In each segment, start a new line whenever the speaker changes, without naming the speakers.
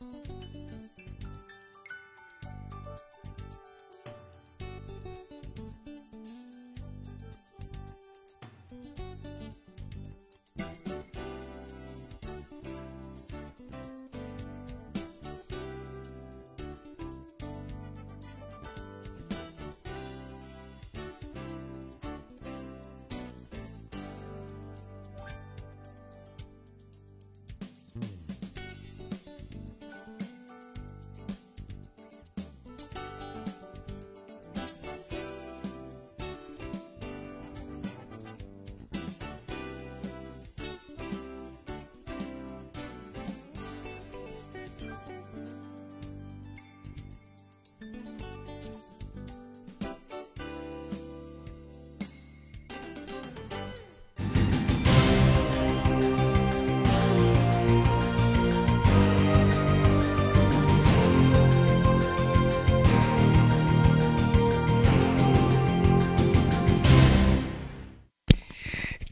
Thank you.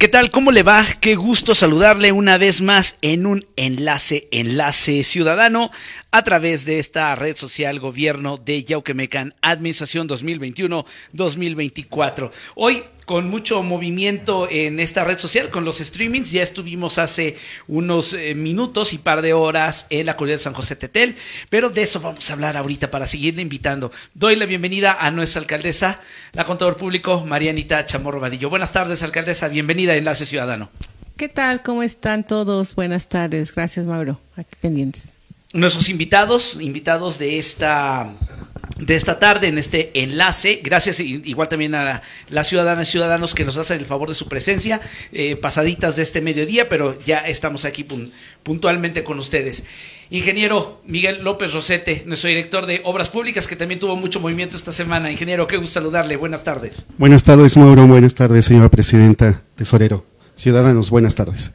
¿qué tal? ¿Cómo le va? Qué gusto saludarle una vez más en un enlace, enlace ciudadano a través de esta red social Gobierno de Yauquemecan, Administración 2021-2024. Hoy con mucho movimiento en esta red social, con los streamings. Ya estuvimos hace unos eh, minutos y par de horas en la comunidad de San José Tetel, pero de eso vamos a hablar ahorita para seguirle invitando. Doy la bienvenida a nuestra alcaldesa, la contador público, Marianita Chamorro Vadillo. Buenas tardes, alcaldesa. Bienvenida a Enlace Ciudadano.
¿Qué tal? ¿Cómo están todos? Buenas tardes. Gracias, Mauro. Aquí pendientes.
Nuestros invitados, invitados de esta de esta tarde en este enlace. Gracias igual también a las ciudadanas y ciudadanos que nos hacen el favor de su presencia, eh, pasaditas de este mediodía, pero ya estamos aquí puntualmente con ustedes. Ingeniero Miguel López Rosete, nuestro director de Obras Públicas, que también tuvo mucho movimiento esta semana. Ingeniero, qué gusto saludarle. Buenas tardes.
Buenas tardes, Mauro. Buenas tardes, señora presidenta, tesorero. Ciudadanos, buenas tardes.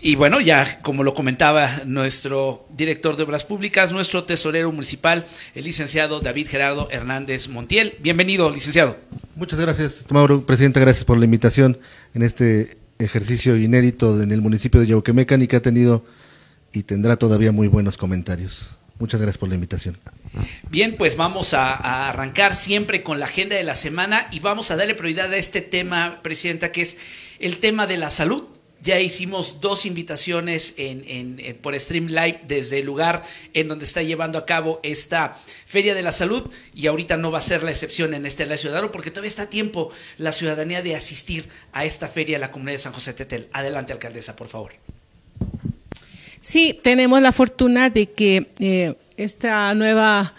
Y bueno, ya como lo comentaba nuestro director de Obras Públicas, nuestro tesorero municipal, el licenciado David Gerardo Hernández Montiel. Bienvenido, licenciado.
Muchas gracias, estimado presidente, gracias por la invitación en este ejercicio inédito en el municipio de Yauquemecan y que ha tenido y tendrá todavía muy buenos comentarios. Muchas gracias por la invitación.
Bien, pues vamos a, a, arrancar siempre con la agenda de la semana y vamos a darle prioridad a este tema, Presidenta, que es el tema de la salud. Ya hicimos dos invitaciones en, en, eh, por Stream desde el lugar en donde está llevando a cabo esta Feria de la Salud y ahorita no va a ser la excepción en este la Ciudadano porque todavía está a tiempo la ciudadanía de asistir a esta feria en la comunidad de San José Tetel. Adelante, alcaldesa, por favor.
Sí, tenemos la fortuna de que eh, esta nueva...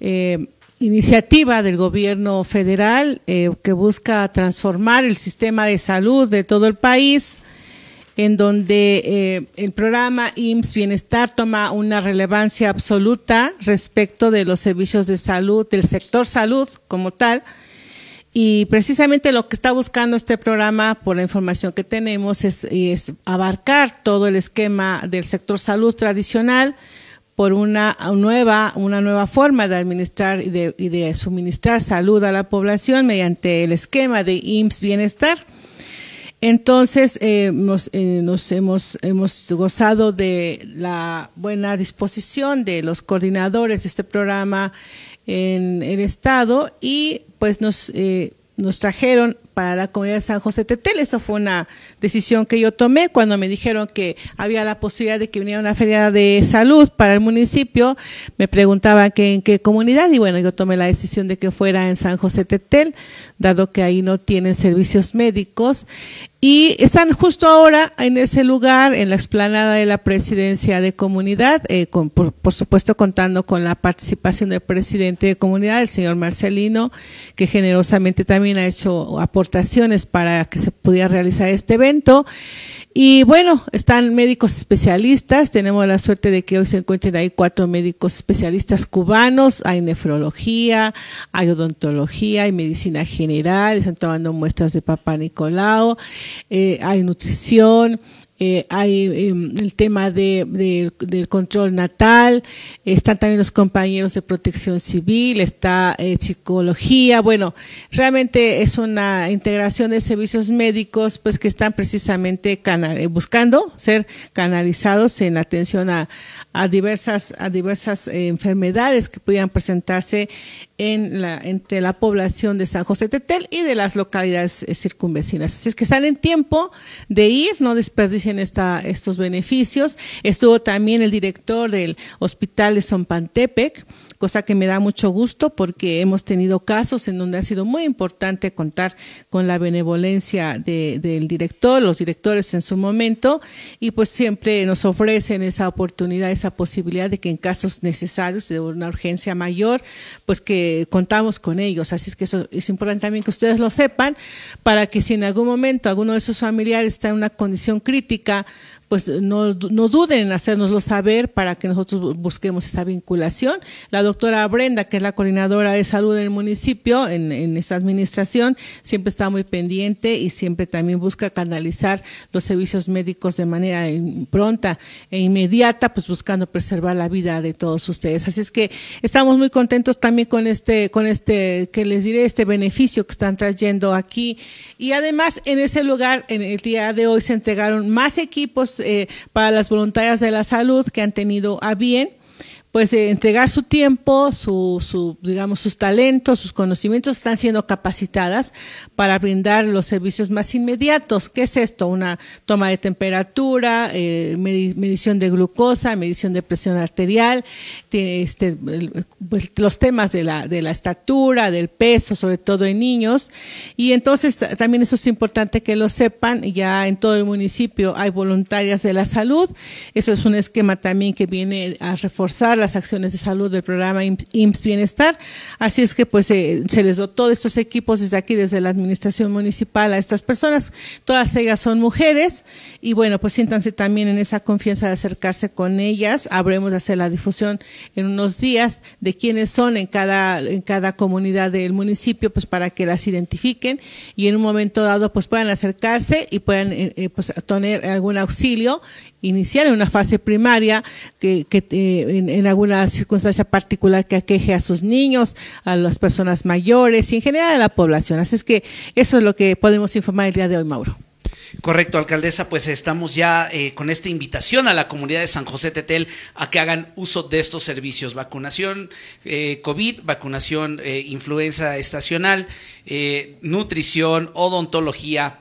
Eh, iniciativa del gobierno federal que busca transformar el sistema de salud de todo el país en donde eh, el programa IMSS Bienestar toma una relevancia absoluta respecto de los servicios de salud, del sector salud como tal. Y precisamente lo que está buscando este programa, por la información que tenemos, es, abarcar todo el esquema del sector salud tradicional por una nueva, una nueva forma de administrar y de, y de suministrar salud a la población mediante el esquema de IMSS Bienestar. Entonces, eh, eh, nos, hemos, hemos gozado de la buena disposición de los coordinadores de este programa en el Estado y pues nos, eh, nos trajeron para la comunidad de San José Tetel. Eso fue una decisión que yo tomé cuando me dijeron que había la posibilidad de que viniera una feria de salud para el municipio. Me preguntaban en qué comunidad y bueno, yo tomé la decisión de que fuera en San José Tetel, dado que ahí no tienen servicios médicos. Y están justo ahora en ese lugar, en la explanada de la presidencia de comunidad, eh, por, supuesto contando con la participación del presidente de comunidad, el señor Marcelino, que generosamente también ha hecho aportaciones para que se pudiera realizar este evento. Y bueno, están médicos especialistas. Tenemos la suerte de que hoy se encuentren ahí cuatro médicos especialistas cubanos. Hay nefrología, hay odontología, hay medicina general. Están tomando muestras de papá Nicolau. Eh, hay nutrición, eh, hay em, el tema de, del control natal, están también los compañeros de protección civil, está eh, psicología, bueno, realmente es una integración de servicios médicos pues que están precisamente eh, buscando ser canalizados en atención a, a diversas, a diversas enfermedades que pudieran presentarse en la, entre la población de San José Tetel y de las localidades circunvecinas. Así es que están en tiempo de ir, no desperdiciar estos beneficios. Estuvo también el director del Hospital de Pantepec cosa que me da mucho gusto porque hemos tenido casos en donde ha sido muy importante contar con la benevolencia del director, los directores en su momento, y pues siempre nos ofrecen esa oportunidad, esa posibilidad de que en casos necesarios de una urgencia mayor, pues que contamos con ellos. Así es que eso es importante también que ustedes lo sepan para que si en algún momento alguno de sus familiares está en una condición crítica, pues no, no, duden en hacérnoslo saber para que nosotros busquemos esa vinculación. La doctora Brenda, que es la coordinadora de salud del municipio, en, en esta administración, siempre está muy pendiente y siempre también busca canalizar los servicios médicos de manera pronta e inmediata, pues buscando preservar la vida de todos ustedes. Así es que estamos muy contentos también con este, con este, que les diré, este beneficio que están trayendo aquí. Y además, en ese lugar, en el día de hoy, se entregaron más equipos eh, para las voluntarias de la salud que han tenido a bien pues de eh, entregar su tiempo, su, su, digamos, sus talentos, sus conocimientos, están siendo capacitadas para brindar los servicios más inmediatos. ¿Qué es esto? Una toma de temperatura, eh, medición de glucosa, medición de presión arterial, este, pues, los temas de la, de la estatura, del peso, sobre todo en niños. Y entonces también eso es importante que lo sepan, ya en todo el municipio hay voluntarias de la salud, eso es un esquema también que viene a reforzar acciones de salud del programa IMSS Bienestar. Así es que pues eh, se les dotó de estos equipos desde aquí, desde la administración municipal a estas personas. Todas ellas son mujeres y bueno, pues siéntanse también en esa confianza de acercarse con ellas. Habremos de hacer la difusión en unos días de quiénes son en cada, en cada comunidad del municipio, pues para que las identifiquen y en un momento dado pues puedan acercarse y puedan eh, eh, pues, tener algún auxilio inicial en una fase primaria que, en alguna circunstancia particular que aqueje a sus niños, a las personas mayores y en general a la población. Así es que eso es lo que podemos informar el día de hoy, Mauro.
Correcto, alcaldesa, pues estamos ya eh, con esta invitación a la comunidad de San José Tetel a que hagan uso de estos servicios, vacunación eh, COVID, vacunación eh, influenza estacional, nutrición, odontología,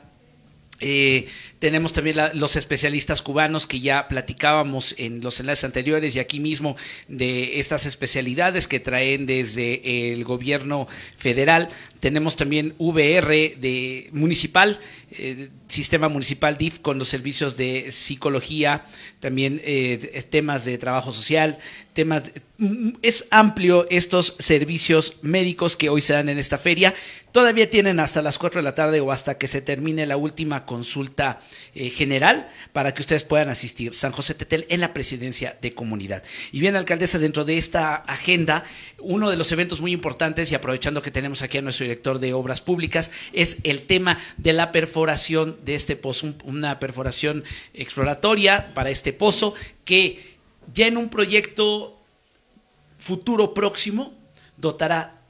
eh, tenemos también los especialistas cubanos que ya platicábamos en los enlaces anteriores y aquí mismo de estas especialidades que traen desde el gobierno federal. Tenemos también VR de municipal, eh, sistema municipal DIF con los servicios de psicología, también eh, temas de trabajo social. Mm, es amplio estos servicios médicos que hoy se dan en esta feria. Todavía tienen hasta las cuatro de la tarde o hasta que se termine la última consulta eh, general para que ustedes puedan asistir. San José Tetel en la presidencia de comunidad. Y bien, alcaldesa, dentro de esta agenda, uno de los eventos muy importantes y aprovechando que tenemos aquí a nuestro director de Obras Públicas es el tema de la perforación de este pozo, una perforación exploratoria para este pozo que ya en un proyecto futuro próximo dotará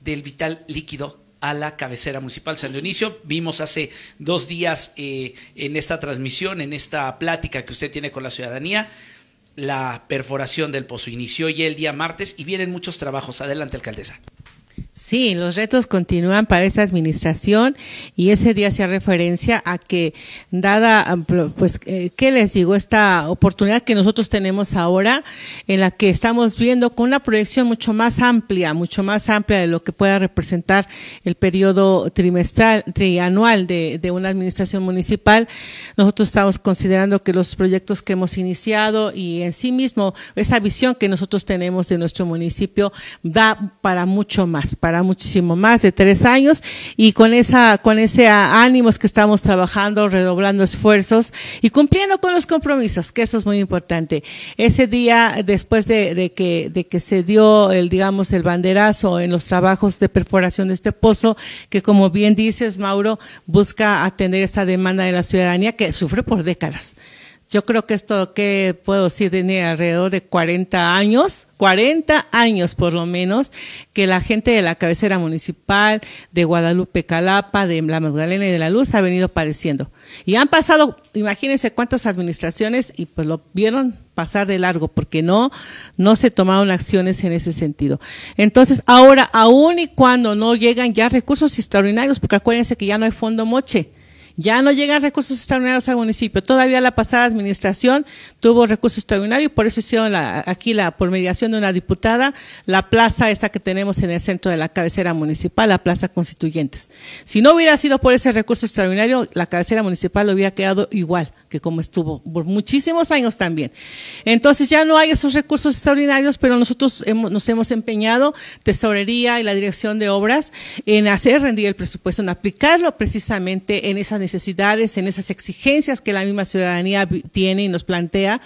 del vital líquido a la cabecera municipal San Dionisio. Vimos hace dos días eh, en esta transmisión, en esta plática que usted tiene con la ciudadanía, la perforación del pozo. Inició ya el día martes y vienen muchos trabajos. Adelante, alcaldesa.
Sí, los retos continúan para esa administración y ese día se hacía referencia a que dada, eh, pues, eh, ¿qué les digo? Esta oportunidad que nosotros tenemos ahora, en la que estamos viendo con una proyección mucho más amplia, mucho más amplia de lo que pueda representar el periodo trimestral, trianual de, una administración municipal, nosotros estamos considerando que los proyectos que hemos iniciado y en sí mismo esa visión que nosotros tenemos de nuestro municipio da para mucho más, muchísimo más de tres años y con esa, con ese ánimos que estamos trabajando, redoblando esfuerzos y cumpliendo con los compromisos, que eso es muy importante. Ese día, después de, que, de que se dio el, digamos, el banderazo en los trabajos de perforación de este pozo, que como bien dices, Mauro, busca atender esa demanda de la ciudadanía que sufre por décadas. Yo creo que esto que puedo decir tiene alrededor de 40 años, 40 años por lo menos, que la gente de la cabecera municipal, de Guadalupe Calapa, de La Magdalena y de la Luz ha venido padeciendo. Y han pasado, imagínense cuántas administraciones y pues lo vieron pasar de largo porque no, no se tomaron acciones en ese sentido. Entonces, ahora, aún y cuando no llegan ya recursos extraordinarios, porque acuérdense que ya no hay fondo moche ya no llegan recursos extraordinarios al municipio. Todavía la pasada administración tuvo recursos extraordinarios, por eso hicieron la, aquí la, por mediación de una diputada, la plaza esta que tenemos en el centro de la cabecera municipal, la plaza Constituyentes. Si no hubiera sido por ese recurso extraordinario, la cabecera municipal hubiera quedado igual que como estuvo por muchísimos años también. Entonces ya no hay esos recursos extraordinarios, pero nosotros nos hemos empeñado, tesorería y la dirección de obras, en hacer rendir el presupuesto, en aplicarlo precisamente en esas necesidades, en esas exigencias que la misma ciudadanía tiene y nos plantea.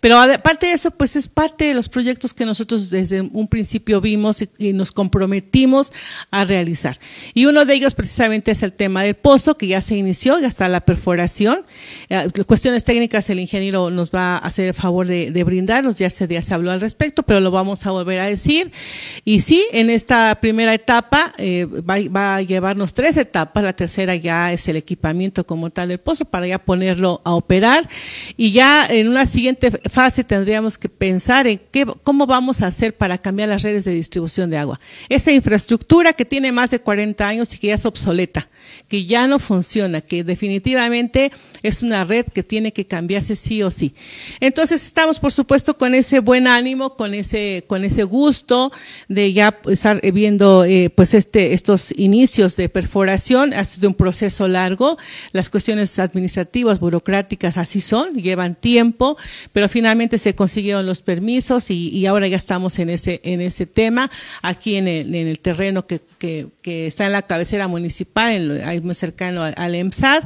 Pero aparte de eso, pues es parte de los proyectos que nosotros desde un principio vimos y, nos comprometimos a realizar. Y uno de ellos precisamente es el tema del pozo, que ya se inició, ya está la perforación. Eh, cuestiones técnicas el ingeniero nos va a hacer el favor de, brindarnos, ya se, ya se habló al respecto, pero lo vamos a volver a decir. Y sí, en esta primera etapa eh, va, a llevarnos tres etapas, la tercera ya es el equipamiento como tal del pozo para ya ponerlo a operar y ya en una siguiente fase tendríamos que pensar en qué, cómo vamos a hacer para cambiar las redes de distribución de agua. Esa infraestructura que tiene más de 40 años y que ya es obsoleta, que ya no funciona, que definitivamente es una red que tiene que cambiarse sí o sí. Entonces estamos, por supuesto, con ese buen ánimo, con ese, con ese gusto de ya estar viendo eh, pues este, estos inicios de perforación. Ha sido un proceso largo. Las cuestiones administrativas, burocráticas, así son, llevan tiempo, pero finalmente se consiguieron los permisos y, ahora ya estamos en ese, en ese tema, aquí en el, en el terreno que, está en la cabecera municipal, muy cercano al, al EMSAD.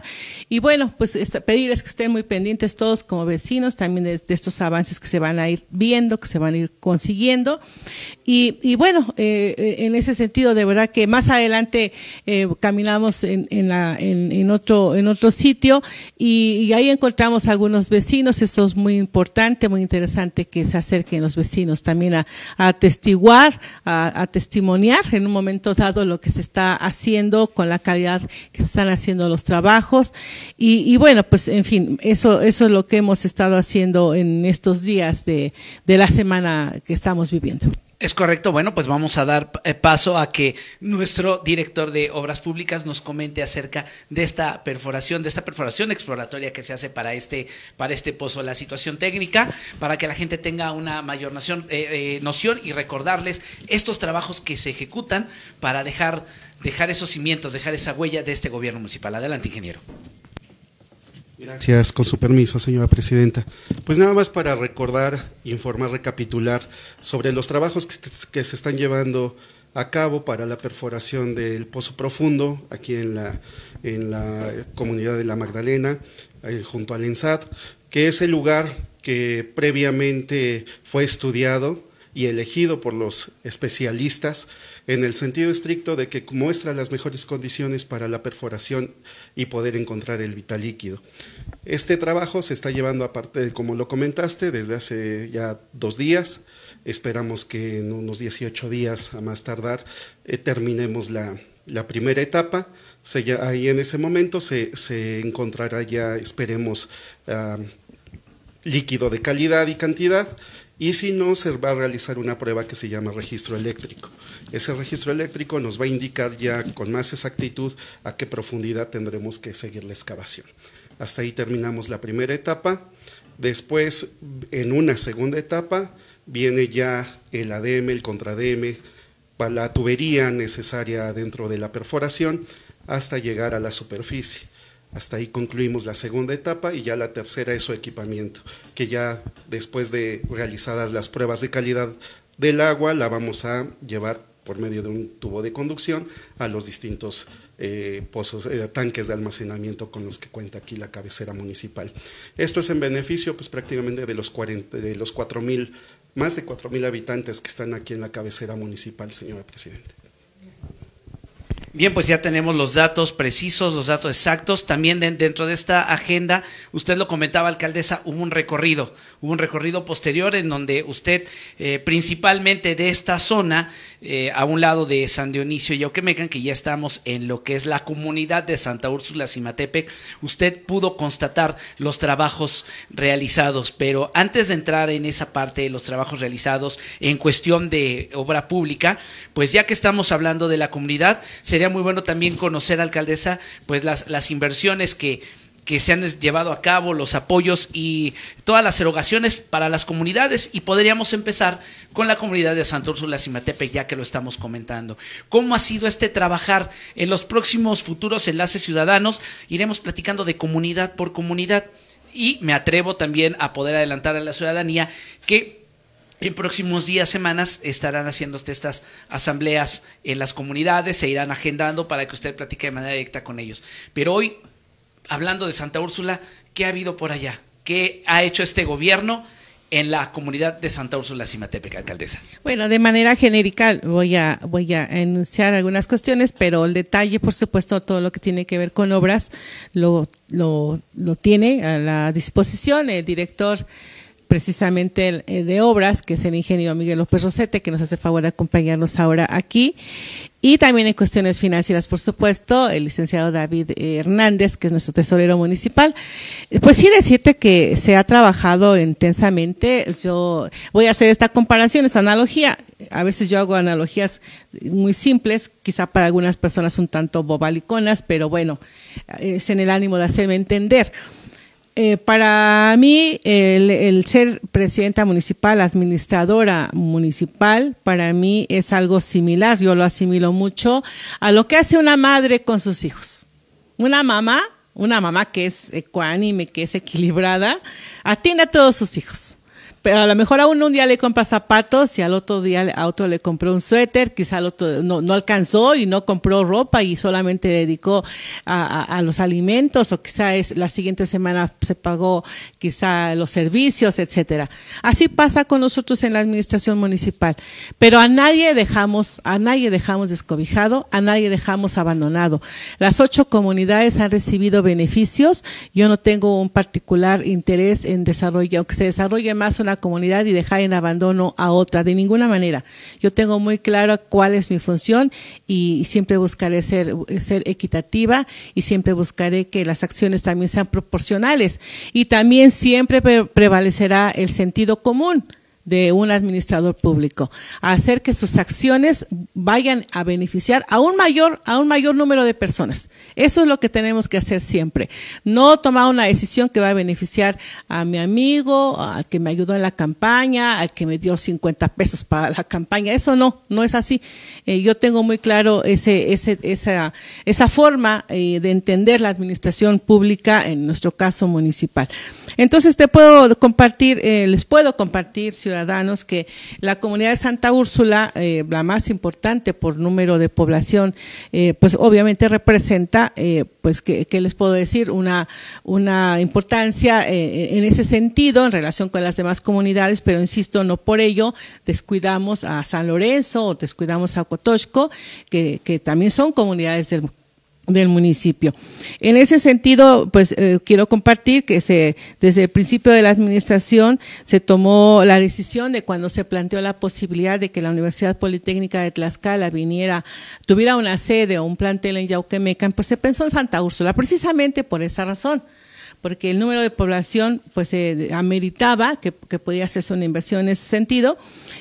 Y bueno, pues pedirles que estén muy pendientes todos como vecinos también de, estos avances que se van a ir viendo, que se van a ir consiguiendo. Y, bueno, eh, eh, en ese sentido, de verdad que más adelante eh, caminamos en, la, en, otro, en otro sitio y, ahí encontramos algunos vecinos. Eso es muy importante, muy interesante que se acerquen los vecinos también a, a atestiguar, a, testimoniar en un momento dado lo que se está haciendo con la calidad que se están haciendo los trabajos. y bueno, bueno, pues en fin, eso, es lo que hemos estado haciendo en estos días de, la semana que estamos viviendo.
Es correcto. Bueno, pues vamos a dar eh, paso a que nuestro director de Obras Públicas nos comente acerca de esta perforación, de esta perforación exploratoria que se hace para este, para este pozo, la situación técnica, para que la gente tenga una mayor eh, eh, noción, y recordarles estos trabajos que se ejecutan para dejar, dejar esos cimientos, dejar esa huella de este gobierno municipal. Adelante, ingeniero.
Gracias, con su permiso, señora presidenta. Pues nada más para recordar, informar, recapitular sobre los trabajos que, se están llevando a cabo para la perforación del pozo profundo aquí en la, en la comunidad de La Magdalena, eh, junto al ENSAD, que es el lugar que previamente fue estudiado y elegido por los especialistas en el sentido estricto de que muestra las mejores condiciones para la perforación y poder encontrar el vital líquido. Este trabajo se está llevando, aparte, como lo comentaste, desde hace ya dos días. Esperamos que en unos 18 días, a más tardar, eh, terminemos la, primera etapa. ahí en ese momento se, encontrará ya, esperemos, ah, líquido de calidad y cantidad. Y si no, se va a realizar una prueba que se llama registro eléctrico. Ese registro eléctrico nos va a indicar ya con más exactitud a qué profundidad tendremos que seguir la excavación. Hasta ahí terminamos la primera etapa. Después, en una segunda etapa, viene ya el ADM, el para la tubería necesaria dentro de la perforación hasta llegar a la superficie. Hasta ahí concluimos la segunda etapa y ya la tercera es su equipamiento, que ya después de realizadas las pruebas de calidad del agua la vamos a llevar por medio de un tubo de conducción a los distintos eh, pozos, eh, tanques de almacenamiento con los que cuenta aquí la cabecera municipal. Esto es en beneficio pues, prácticamente de los, 40, de los cuatro mil, más de cuatro mil habitantes que están aquí en la cabecera municipal, señora Presidente.
Bien, pues ya tenemos los datos precisos, los datos exactos. También dentro de esta agenda, usted lo comentaba, alcaldesa, hubo un recorrido, hubo un recorrido posterior en donde usted, eh, principalmente de esta zona, eh, a un lado de San Dionisio y Auquemecan, que ya estamos en lo que es la comunidad de Santa Úrsula Cimatepec, usted pudo constatar los trabajos realizados, pero antes de entrar en esa parte de los trabajos realizados en cuestión de obra pública, pues ya que estamos hablando de la comunidad, sería muy bueno también conocer, alcaldesa, pues las inversiones que que se han llevado a cabo, los apoyos y todas las erogaciones para las comunidades y podríamos empezar con la comunidad de Santa Úrsula Cimatepec, ya que lo estamos comentando. ¿Cómo ha sido este trabajar en los próximos futuros enlaces ciudadanos? Iremos platicando de comunidad por comunidad y me atrevo también a poder adelantar a la ciudadanía que en próximos días, semanas, estarán haciendo estas asambleas en las comunidades, se irán agendando para que usted platique de manera directa con ellos. Pero hoy hablando de Santa Úrsula, ¿qué ha habido por allá? ¿Qué ha hecho este gobierno? en la comunidad de Santa Úrsula Cimatepec, alcaldesa?
Bueno, de manera genérica voy a, voy a enunciar algunas cuestiones, pero el detalle, por supuesto, todo lo que tiene que ver con obras lo, lo, lo tiene a la disposición el director precisamente eh, de obras, que es el ingeniero Miguel López Rosete, que nos hace favor de acompañarnos ahora aquí. Y también en cuestiones financieras, por supuesto, el licenciado David Hernández, que es nuestro tesorero municipal. Pues sí decirte que se ha trabajado intensamente. Yo voy a hacer esta comparación, esta analogía. A veces yo hago analogías muy simples, quizá para algunas personas un tanto bobaliconas, pero bueno, es en el ánimo de hacerme entender. Eh, para mí el, el, ser presidenta municipal, administradora municipal, para mí es algo similar, yo lo asimilo mucho a lo que hace una madre con sus hijos. Una mamá, una mamá que es ecuánime, que es equilibrada, atiende a todos sus hijos pero a lo mejor a uno un día le compra zapatos y al otro día a otro le compró un suéter, quizá al otro no, alcanzó y no compró ropa y solamente dedicó a, los alimentos o quizá es la siguiente semana se pagó quizá los servicios, etcétera. Así pasa con nosotros en la administración municipal, pero a nadie dejamos, a nadie dejamos descobijado, a nadie dejamos abandonado. Las ocho comunidades han recibido beneficios. Yo no tengo un particular interés en desarrollar, que se desarrolle más una comunidad y dejar en abandono a otra, de ninguna manera. Yo tengo muy claro cuál es mi función y siempre buscaré ser equitativa y siempre buscaré que las acciones también sean proporcionales y también siempre prevalecerá el sentido común de un administrador público, hacer que sus acciones vayan a beneficiar a un mayor, a un mayor número de personas. Eso es lo que tenemos que hacer siempre. No tomar una decisión que va a beneficiar a mi amigo, al que me ayudó en la campaña, al que me dio 50 pesos para la campaña. Eso no, no es así. Eh, yo tengo muy claro ese, ese, esa, esa forma eh, de entender la administración pública, en nuestro caso municipal. Entonces te puedo compartir, eh, les puedo compartir, ciudadanos que la comunidad de Santa Úrsula, eh, la más importante por número de población, eh, pues obviamente representa, eh, pues, ¿qué, les puedo decir? Una, una importancia en ese sentido en relación con las demás comunidades, pero insisto, no por ello descuidamos a San Lorenzo o descuidamos a Cotoxco, que, que también son comunidades del del municipio. En ese sentido, pues eh, quiero compartir que se, desde el principio de la administración se tomó la decisión de cuando se planteó la posibilidad de que la Universidad Politécnica de Tlaxcala viniera, tuviera una sede o un plantel en Yauquemecan, pues se pensó en Santa Úrsula, precisamente por esa razón porque el número de población pues se eh, ameritaba que, podía hacerse una inversión en ese sentido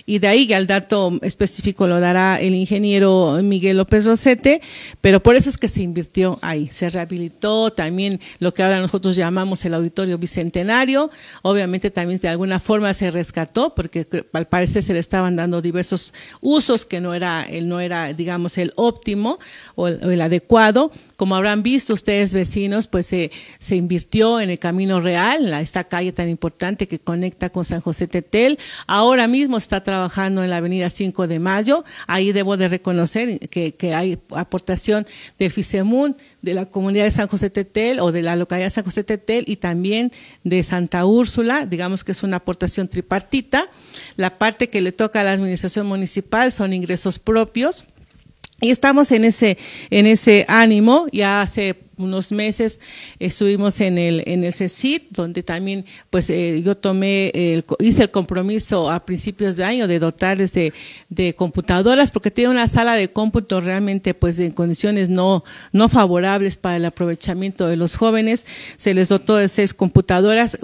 y de ahí ya el dato específico lo dará el ingeniero Miguel López Rosete, pero por eso es que se invirtió ahí, se rehabilitó también lo que ahora nosotros llamamos el auditorio bicentenario, obviamente también de alguna forma se rescató porque al parecer se le estaban dando diversos usos que no era, el no era digamos el óptimo o el adecuado, como habrán visto ustedes vecinos, pues se, invirtió en el Camino Real, la, esta calle tan importante que conecta con San José Tetel. Ahora mismo está trabajando en la avenida 5 de Mayo. Ahí debo de reconocer que, que hay aportación del Ficemun, de la comunidad de San José Tetel o de la localidad de San José Tetel y también de Santa Úrsula, digamos que es una aportación tripartita. La parte que le toca a la administración municipal son ingresos propios y estamos en ese, en ese ánimo, ya hace unos meses estuvimos en el en CECIT, donde también pues eh, yo tomé hice el compromiso a principios de año de dotarles este, de, computadoras porque tiene una sala de cómputo realmente pues en condiciones no no favorables para el aprovechamiento de los jóvenes se les dotó de seis computadoras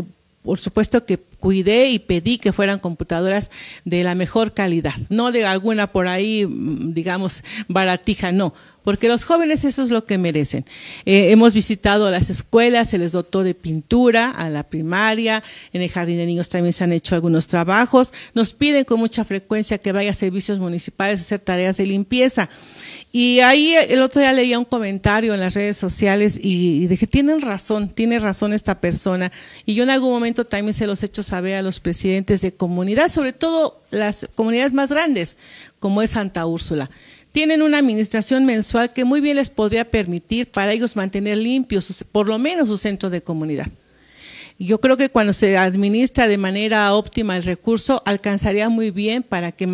por supuesto que cuidé y pedí que fueran computadoras de la mejor calidad, no de alguna por ahí, mm, digamos, baratija, no, porque los jóvenes eso es lo que merecen. Eh, hemos visitado las escuelas, se les dotó de pintura a la primaria, en el jardín de niños también se han hecho algunos trabajos, nos piden con mucha frecuencia que vaya a servicios municipales a hacer tareas de limpieza. Y ahí eh, el otro día leía un comentario en las redes sociales y, y dije, tienen razón, tiene razón esta persona. Y yo en algún momento también se los he hecho saber a los presidentes de comunidad, sobre todo las comunidades más grandes, como es Santa Úrsula tienen una administración mensual que muy bien les podría permitir para ellos mantener limpios, por lo menos su centro de comunidad. Yo creo que cuando se administra de manera óptima el recurso, alcanzaría muy bien para que,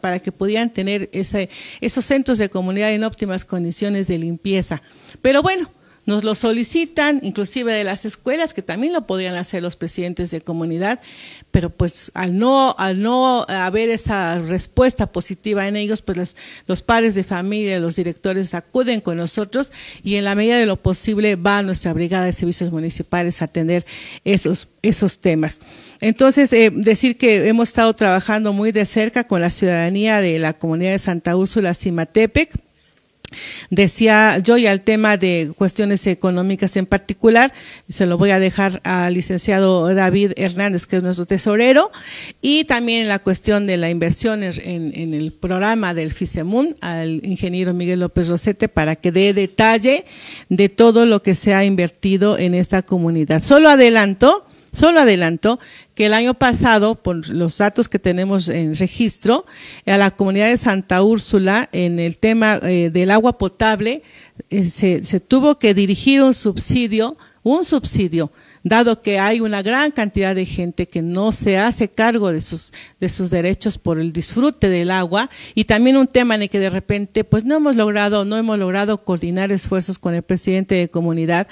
para que pudieran tener ese, esos centros de comunidad en óptimas condiciones de limpieza. Pero bueno, nos lo solicitan, inclusive de las escuelas, que también lo podrían hacer los presidentes de comunidad, pero pues al no, al no haber esa respuesta positiva en ellos, pues los, padres de familia, los directores acuden con nosotros y en la medida de lo posible va nuestra brigada de servicios municipales a atender esos, esos temas. Entonces, eh, decir que hemos estado trabajando muy de cerca con la ciudadanía de la comunidad de Santa Úrsula, Cimatepec, Decía yo y al tema de cuestiones económicas en particular, se lo voy a dejar al licenciado David Hernández, que es nuestro tesorero, y también la cuestión de la inversión en, el programa del FISEMUN, al ingeniero Miguel López Rosete, para que dé detalle de todo lo que se ha invertido en esta comunidad. Solo adelanto Solo adelanto que el año pasado, por los datos que tenemos en registro, a la comunidad de Santa Úrsula, en el tema eh, del agua potable, eh, se, se tuvo que dirigir un subsidio, un subsidio dado que hay una gran cantidad de gente que no se hace cargo de sus, de sus derechos por el disfrute del agua y también un tema en el que de repente pues no hemos logrado, no hemos logrado coordinar esfuerzos con el presidente de comunidad.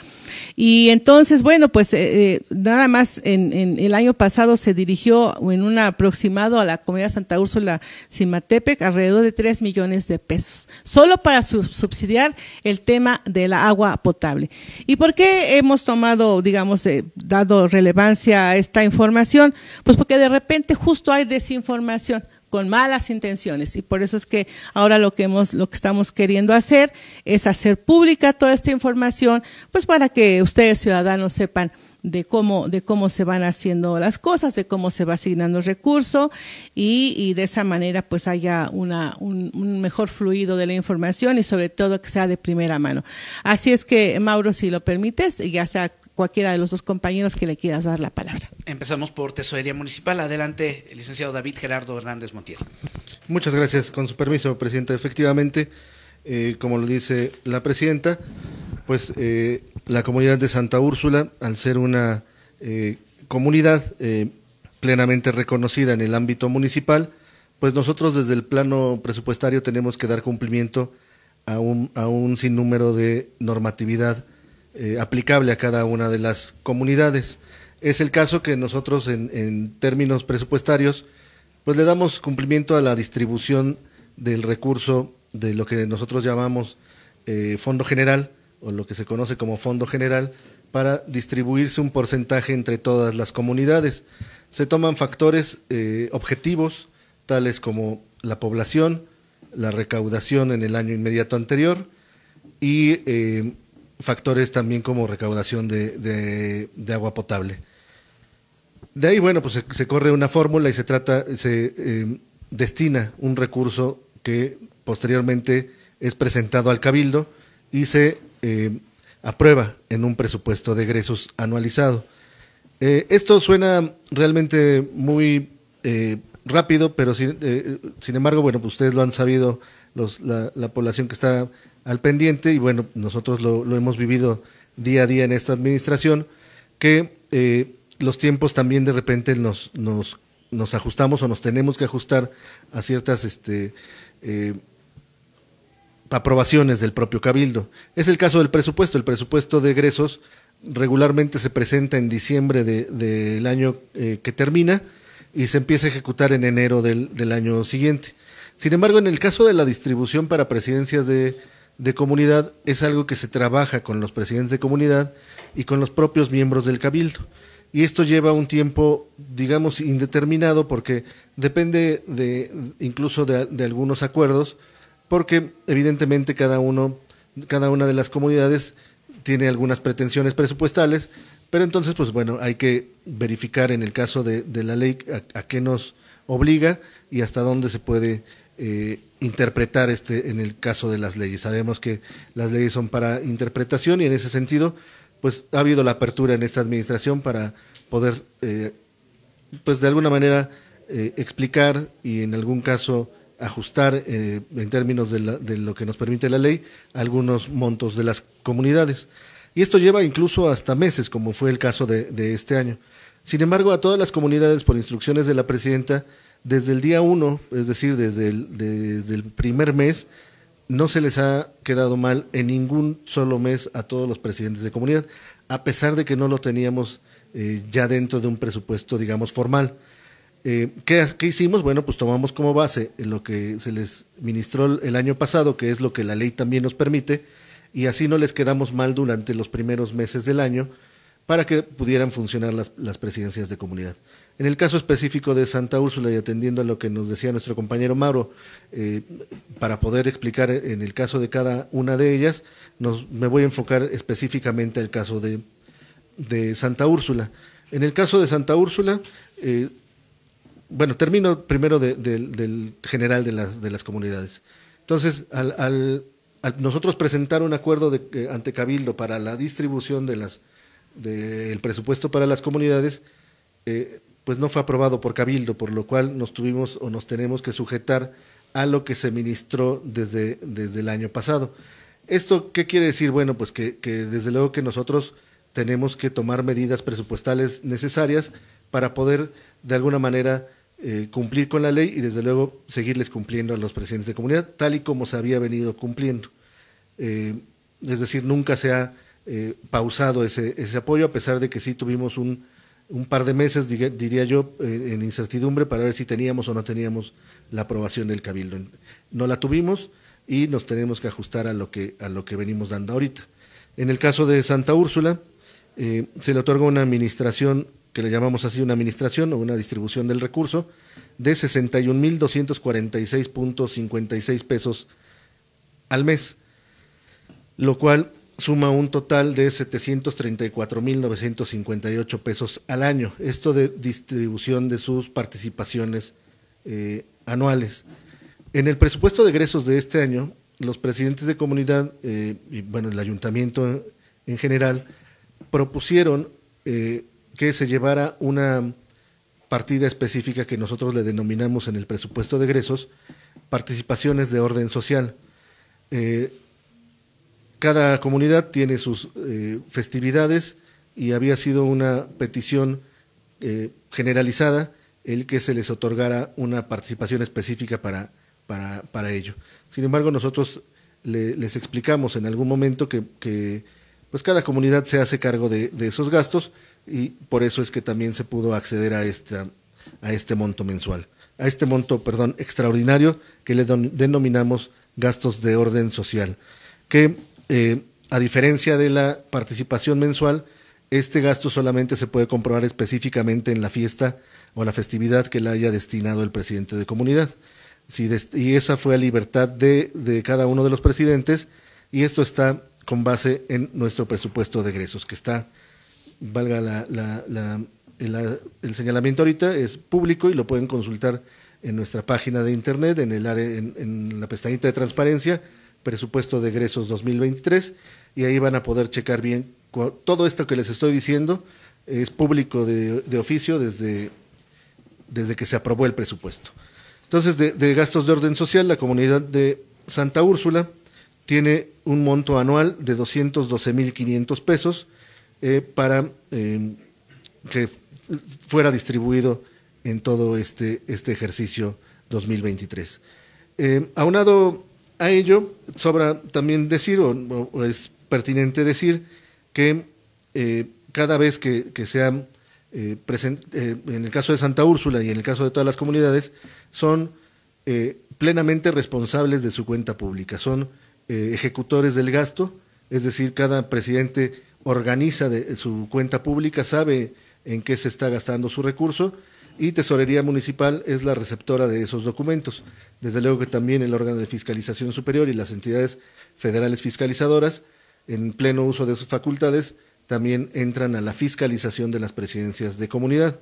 Y entonces, bueno, pues eh, eh, nada más en, el año pasado se dirigió en un aproximado a la comunidad Santa Úrsula Cimatepec alrededor de 3 millones de pesos, solo para subsidiar el tema del agua potable. ¿Y por qué hemos tomado, digamos, dado relevancia a esta información? Pues porque de repente justo hay desinformación con malas intenciones y por eso es que ahora lo que hemos lo que estamos queriendo hacer es hacer pública toda esta información pues para que ustedes ciudadanos sepan de cómo de cómo se van haciendo las cosas de cómo se va asignando el recurso y, de esa manera pues haya un, un, mejor fluido de la información y sobre todo que sea de primera mano así es que Mauro si lo permites ya sea cualquiera de los dos compañeros que le quieras dar la palabra.
Empezamos por Tesorería Municipal. Adelante, el licenciado David Gerardo Hernández Montiel.
Muchas gracias. Con su permiso, presidenta. Efectivamente, eh, como lo dice la presidenta, pues eh, la comunidad de Santa Úrsula, al ser una eh, comunidad plenamente reconocida en el ámbito municipal, pues nosotros desde el plano presupuestario tenemos que dar cumplimiento a un, a un sinnúmero de normatividad eh, aplicable a cada una de las comunidades. Es el caso que nosotros en, términos presupuestarios, pues le damos cumplimiento a la distribución del recurso de lo que nosotros llamamos eh, fondo general o lo que se conoce como fondo general para distribuirse un porcentaje entre todas las comunidades. Se toman factores eh, objetivos tales como la población, la recaudación en el año inmediato anterior y eh, factores también como recaudación de, de, agua potable. De ahí, bueno, pues se, corre una fórmula y se trata, se em, destina un recurso que posteriormente es presentado al cabildo y se em, aprueba en un presupuesto de egresos anualizado. Eh, esto suena realmente muy eh, rápido, pero sin, eh, sin embargo, bueno, pues ustedes lo han sabido, la, la población que está al pendiente y bueno, nosotros lo, hemos vivido día a día en esta administración, que eh, los tiempos también de repente nos, nos, nos, ajustamos o nos tenemos que ajustar a ciertas este, eh, aprobaciones del propio cabildo. Es el caso del presupuesto, el presupuesto de egresos regularmente se presenta en diciembre del año eh, que termina y se empieza a ejecutar en enero del año siguiente. Sin embargo, en el caso de la distribución para presidencias de, de comunidad es algo que se trabaja con los presidentes de comunidad y con los propios miembros del cabildo. Y esto lleva un tiempo, digamos, indeterminado porque depende de, incluso de, algunos acuerdos, porque evidentemente cada, uno, cada una de las comunidades tiene algunas pretensiones presupuestales, pero entonces, pues bueno, hay que verificar en el caso de, la ley a, qué nos obliga y hasta dónde se puede eh, interpretar este en el caso de las leyes. Sabemos que las leyes son para interpretación y en ese sentido, pues ha habido la apertura en esta administración para poder, eh, pues de alguna manera, eh, explicar y en algún caso ajustar eh, en términos de, lo que nos permite la ley algunos montos de las comunidades. Y esto lleva incluso hasta meses, como fue el caso de este año. Sin embargo, a todas las comunidades, por instrucciones de la presidenta, desde el día uno, es decir, desde el, primer mes, no se les ha quedado mal en ningún solo mes a todos los presidentes de comunidad, a pesar de que no lo teníamos eh, ya dentro de un presupuesto, digamos, formal. Eh, ¿qué, hicimos? Bueno, pues tomamos como base lo que se les ministró el año pasado, que es lo que la ley también nos permite, y así no les quedamos mal durante los primeros meses del año para que pudieran funcionar las presidencias de comunidad. En el caso específico de Santa Úrsula y atendiendo a lo que nos decía nuestro compañero Mauro, eh, para poder explicar en el caso de cada una de ellas, me voy a enfocar específicamente al caso de, Santa Úrsula. En el caso de Santa Úrsula, eh, bueno, termino primero del general de las, comunidades. Entonces, al, nosotros presentar un acuerdo eh, ante Cabildo para la distribución del presupuesto para las comunidades, pues no fue aprobado por Cabildo, por lo cual nos tuvimos o nos tenemos que sujetar a lo que se ministró desde, desde el año pasado. ¿Esto qué quiere decir? Bueno, pues que, que desde luego que nosotros tenemos que tomar medidas presupuestales necesarias para poder de alguna manera eh, cumplir con la ley y desde luego seguirles cumpliendo a los presidentes de comunidad, tal y como se había venido cumpliendo. Eh, es decir, nunca se ha eh, pausado ese, ese apoyo, a pesar de que sí tuvimos un, un par de meses, diría yo, eh, en incertidumbre para ver si teníamos o no teníamos la aprobación del cabildo. No la tuvimos y nos tenemos que ajustar a lo que, a lo que venimos dando ahorita. En el caso de Santa Úrsula, eh, se le otorga una administración, que le llamamos así una administración o una distribución del recurso, de 61.246.56 pesos al mes, lo cual suma un total de 734.958 pesos al año. Esto de distribución de sus participaciones eh, anuales. En el presupuesto de egresos de este año, los presidentes de comunidad eh, y bueno, el ayuntamiento en general propusieron eh, que se llevara una partida específica que nosotros le denominamos en el presupuesto de egresos participaciones de orden social. Cada comunidad tiene sus eh, festividades y había sido una petición eh, generalizada el que se les otorgara una participación específica para, para, ello. Sin embargo, nosotros les explicamos en algún momento que, pues cada comunidad se hace cargo de, esos gastos y por eso es que también se pudo acceder a, esta, a este monto mensual, a este monto, perdón, extraordinario que le denominamos gastos de orden social, que eh, a diferencia de la participación mensual, este gasto solamente se puede comprobar específicamente en la fiesta o la festividad que le haya destinado el presidente de comunidad. y esa fue la libertad de, cada uno de los presidentes y esto está con base en nuestro presupuesto de egresos, que está, valga la, el, señalamiento ahorita, es público y lo pueden consultar en nuestra página de internet, en, el área, en la pestañita de transparencia presupuesto de egresos 2023 y ahí van a poder checar bien. Todo esto que les estoy diciendo es público de, de oficio desde, desde que se aprobó el presupuesto. Entonces, de, gastos de orden social, la comunidad de Santa Úrsula tiene un monto anual de 212.500 pesos eh, para em, que fuera distribuido en todo este, este ejercicio 2023. Eh, em, aunado a ello sobra también decir, o, es pertinente decir, que eh, cada vez que, sean eh, sean eh, en el caso de Santa Úrsula y en el caso de todas las comunidades, son plenamente responsables de su cuenta pública, son ejecutores del gasto, es decir, cada presidente organiza de su cuenta pública, sabe en qué se está gastando su recurso y Tesorería Municipal es la receptora de esos documentos. Desde luego que también el órgano de fiscalización superior y las entidades federales fiscalizadoras, en pleno uso de sus facultades, también entran a la fiscalización de las presidencias de comunidad.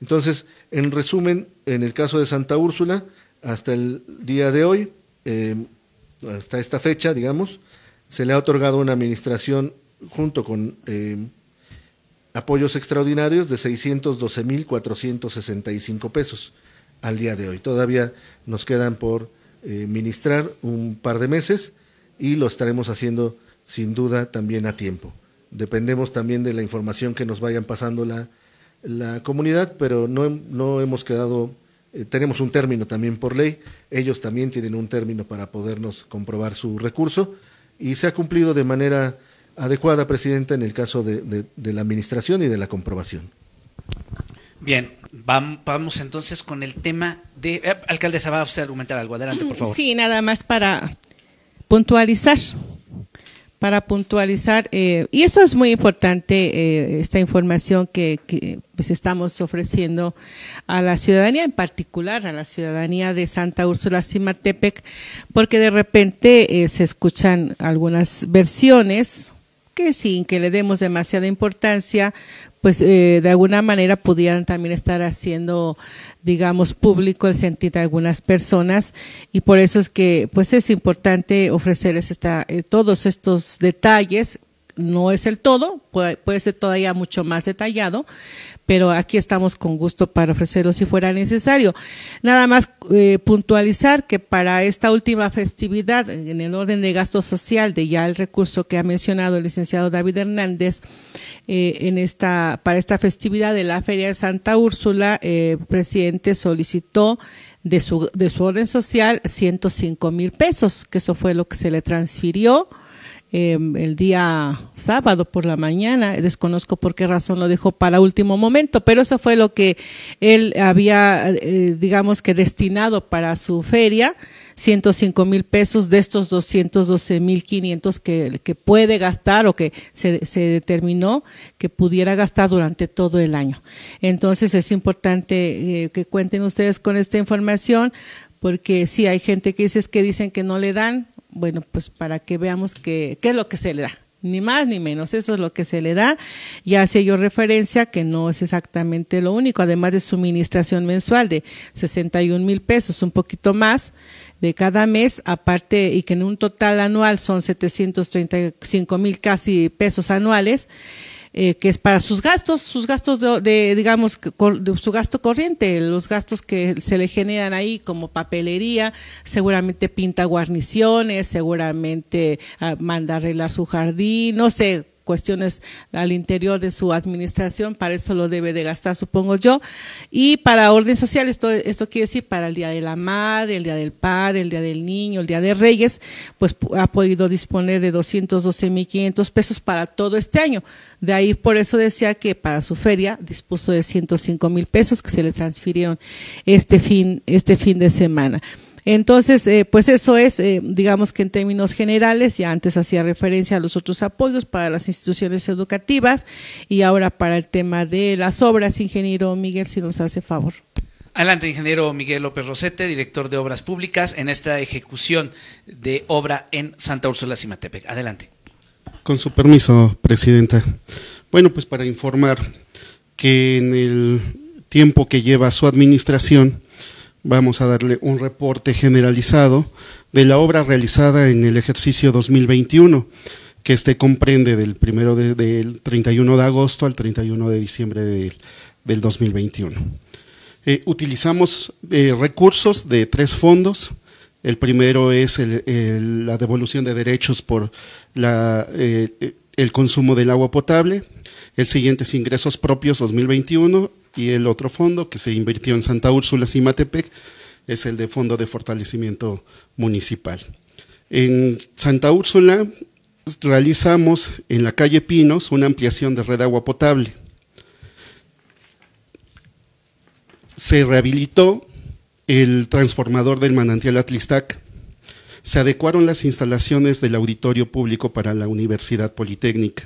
Entonces, en resumen, en el caso de Santa Úrsula, hasta el día de hoy, eh, hasta esta fecha, digamos, se le ha otorgado una administración junto con... Eh, apoyos extraordinarios de 612.465 pesos al día de hoy. Todavía nos quedan por eh, ministrar un par de meses y lo estaremos haciendo sin duda también a tiempo. Dependemos también de la información que nos vayan pasando la, comunidad, pero no, no hemos quedado, eh, tenemos un término también por ley, ellos también tienen un término para podernos comprobar su recurso y se ha cumplido de manera adecuada, Presidenta, en el caso de, la administración y de la comprobación.
Bien, vamos entonces con el tema de... Eh, alcaldesa, va usted a argumentar algo. Adelante, por mm, favor. Sí,
nada más para puntualizar, para puntualizar, eh, y eso es muy importante, eh, esta información que, pues estamos ofreciendo a la ciudadanía, en particular a la ciudadanía de Santa Úrsula Cimatepec, porque de repente se escuchan algunas versiones sin que le demos demasiada importancia, pues eh, de alguna manera pudieran también estar haciendo, digamos, público el sentido de algunas personas y por eso es que pues es importante ofrecerles esta, eh, todos estos detalles no es el todo, puede, ser todavía mucho más detallado, pero aquí estamos con gusto para ofrecerlo si fuera necesario. Nada más eh, puntualizar que para esta última festividad, en el orden de gasto social, de ya el recurso que ha mencionado el licenciado David Hernández, eh, en esta, para esta festividad de la Feria de Santa Úrsula, eh, el presidente solicitó de su, de su orden social 105 mil pesos, que eso fue lo que se le transfirió Em, el día sábado por la mañana. Desconozco por qué razón lo dejó para último momento, pero eso fue lo que él había, eh, digamos que destinado para su feria. 105 mil pesos de estos 212 mil 500 que, puede gastar o que se, se, determinó que pudiera gastar durante todo el año. Entonces es importante eh, que cuenten ustedes con esta información porque si hay gente que dice es que dicen que no le dan bueno, pues para que veamos qué es lo que se le da. Ni más ni menos, eso es lo que se le da. Ya hacía yo referencia que no es exactamente lo único, además de suministración mensual de 61 mil pesos, un poquito más de cada mes, aparte, y que en un total anual son 735 mil casi pesos anuales. Eh, que es para sus gastos, sus gastos de, digamos, su gasto corriente, los gastos que se le generan ahí como papelería, seguramente pinta guarniciones, seguramente ah, manda arreglar su jardín, no sé, cuestiones al interior de su administración, para eso lo debe de gastar, supongo yo. Y para orden social, esto, esto quiere decir para el Día de la Madre, el Día del Padre, el Día del Niño, el Día de Reyes, pues ha podido disponer de 212.500 pesos para todo este año. De ahí por eso decía que para su feria dispuso de 105.000 pesos que se le transfirieron este fin, este fin de semana. Entonces, eh, pues eso es, eh, digamos que en términos generales, ya antes hacía referencia a los otros apoyos para las instituciones educativas y ahora para el tema de las obras, ingeniero Miguel, si nos hace favor.
Adelante, ingeniero Miguel López Rosete, director de Obras Públicas, en esta ejecución de obra en Santa Úrsula Cimatepec. Adelante.
Con su permiso, Presidenta. Bueno, pues para informar que en el tiempo que lleva su administración, vamos a darle un reporte generalizado de la obra realizada en el ejercicio 2021, que este comprende del, primero de, del 31 de agosto al 31 de diciembre del 2021. Eh, utilizamos eh, recursos de tres fondos. El primero es la devolución de derechos por eh, el consumo del agua potable. El siguiente es ingresos propios 2021 y el otro fondo que se invirtió en Santa Úrsula, Cimatepec, es el de Fondo de Fortalecimiento Municipal. En Santa Úrsula realizamos en la calle Pinos una ampliación de red agua potable. Se rehabilitó el transformador del manantial Atlistac. Se adecuaron las instalaciones del auditorio público para la Universidad Politécnica.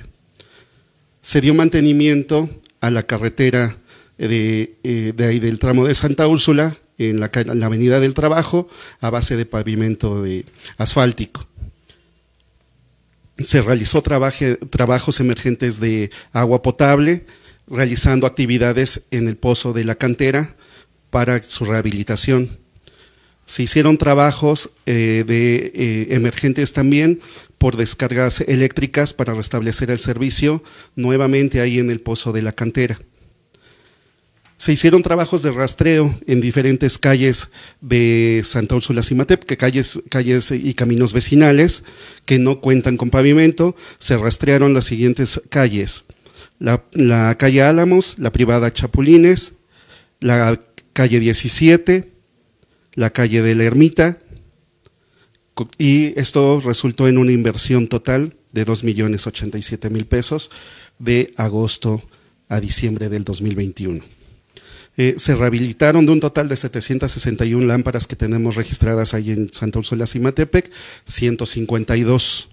Se dio mantenimiento a la carretera eh, eh, de, ahí del tramo de Santa Úrsula, en la, Avenida del Trabajo, a base de pavimento de asfáltico. Se realizó trabajos emergentes de agua potable, realizando actividades en el pozo de la cantera para su rehabilitación. Se hicieron trabajos eh, de, emergentes también por descargas eléctricas para restablecer el servicio nuevamente ahí en el pozo de la cantera. Se hicieron trabajos de rastreo en diferentes calles de Santa Úrsula Cimatep, que calles, calles y caminos vecinales que no cuentan con pavimento, se rastrearon las siguientes calles. La, la calle Álamos, la privada Chapulines, la calle 17, la calle de la Ermita, y esto resultó en una inversión total de 2.087.000 pesos de agosto a diciembre del 2021. Eh, se rehabilitaron de un total de 761 lámparas que tenemos registradas ahí en Santa Úrsula Cimatepec, 152.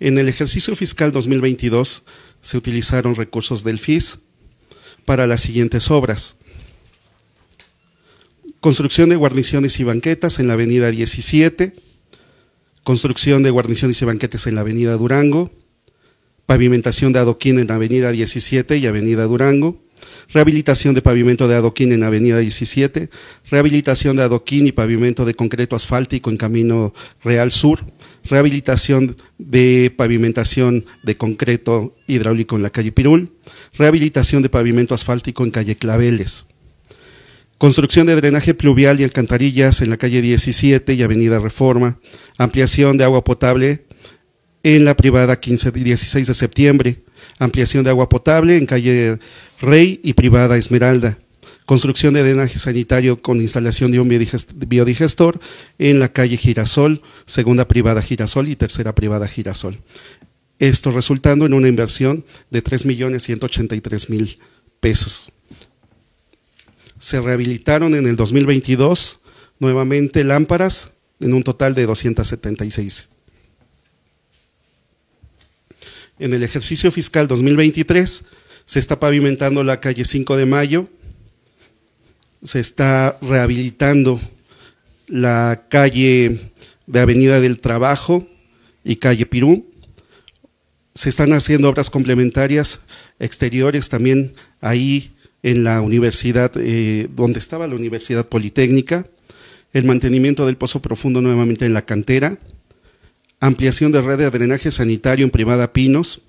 En el ejercicio fiscal 2022 se utilizaron recursos del FIS para las siguientes obras. Construcción de guarniciones y banquetas en la avenida 17, construcción de guarniciones y banquetas en la avenida Durango, pavimentación de adoquín en la avenida 17 y avenida Durango, rehabilitación de pavimento de adoquín en Avenida 17, rehabilitación de adoquín y pavimento de concreto asfáltico en Camino Real Sur, rehabilitación de pavimentación de concreto hidráulico en la calle Pirul, rehabilitación de pavimento asfáltico en calle Claveles. Construcción de drenaje pluvial y alcantarillas en la calle 17 y Avenida Reforma, ampliación de agua potable en la privada 15 y 16 de septiembre, ampliación de agua potable en calle Rey y privada Esmeralda, construcción de drenaje sanitario con instalación de un biodigestor en la calle Girasol, segunda privada Girasol y tercera privada Girasol. Esto resultando en una inversión de 3.183.000 pesos. Se rehabilitaron en el 2022 nuevamente lámparas en un total de 276 en el ejercicio fiscal 2023 se está pavimentando la calle 5 de Mayo, se está rehabilitando la calle de Avenida del Trabajo y calle Pirú, se están haciendo obras complementarias exteriores también ahí en la universidad, eh, donde estaba la Universidad Politécnica, el mantenimiento del pozo profundo nuevamente en la cantera, ampliación de red de drenaje sanitario en Primada Pinos,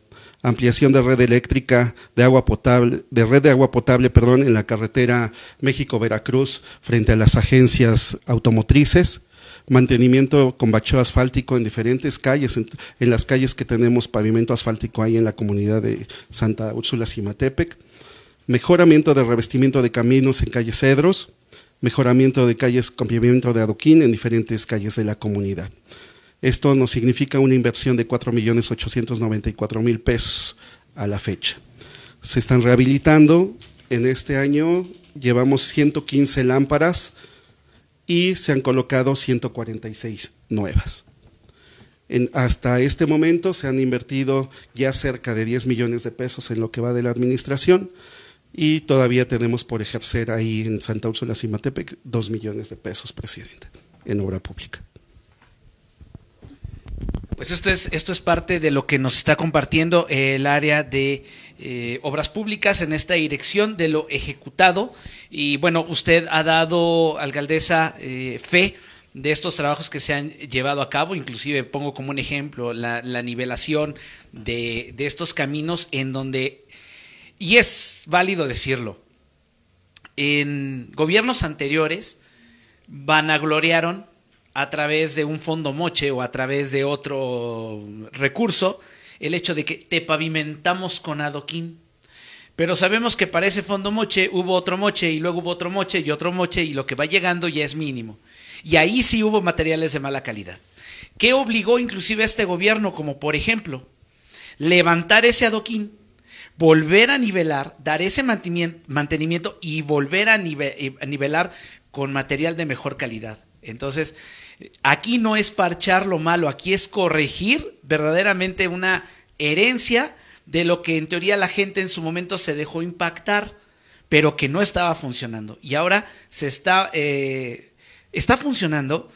ampliación de red eléctrica de agua potable, de red de agua potable, perdón, en la carretera México-Veracruz frente a las agencias automotrices, mantenimiento con bacheo asfáltico en diferentes calles, en, las calles que tenemos pavimento asfáltico ahí en la comunidad de Santa Úrsula Cimatepec, mejoramiento de revestimiento de caminos en calle Cedros, mejoramiento de calles con pavimento de adoquín en diferentes calles de la comunidad. Esto nos significa una inversión de 4.894.000 pesos a la fecha. Se están rehabilitando. En este año llevamos 115 lámparas y se han colocado 146 nuevas. hasta este momento se han invertido ya cerca de 10 millones de pesos en lo que va de la administración y todavía tenemos por ejercer ahí en Santa Úrsula Cimatepec 2 millones de pesos, presidente, en obra pública.
Pues esto es, esto es parte de lo que nos está compartiendo eh, el área de eh, obras públicas en esta dirección de lo ejecutado. Y bueno, usted ha dado, alcaldesa, eh, fe de estos trabajos que se han llevado a cabo, inclusive pongo como un ejemplo la, nivelación de, de estos caminos en donde, y es válido decirlo, en gobiernos anteriores vanagloriaron a través de un fondo moche o a través de otro recurso el hecho de que te pavimentamos con adoquín. Pero sabemos que para ese fondo moche hubo otro moche y luego hubo otro moche y otro moche y lo que va llegando ya es mínimo. Y ahí sí hubo materiales de mala calidad. ¿Qué obligó inclusive a este gobierno, como por ejemplo, levantar ese adoquín, volver a nivelar, dar ese mantenimiento y volver a, eh, a nivelar con material de mejor calidad? Entonces, Aquí no es parchar lo malo, aquí es corregir verdaderamente una herencia de lo que en teoría la gente en su momento se dejó impactar, pero que no estaba funcionando. Y ahora se está, eh, está funcionando.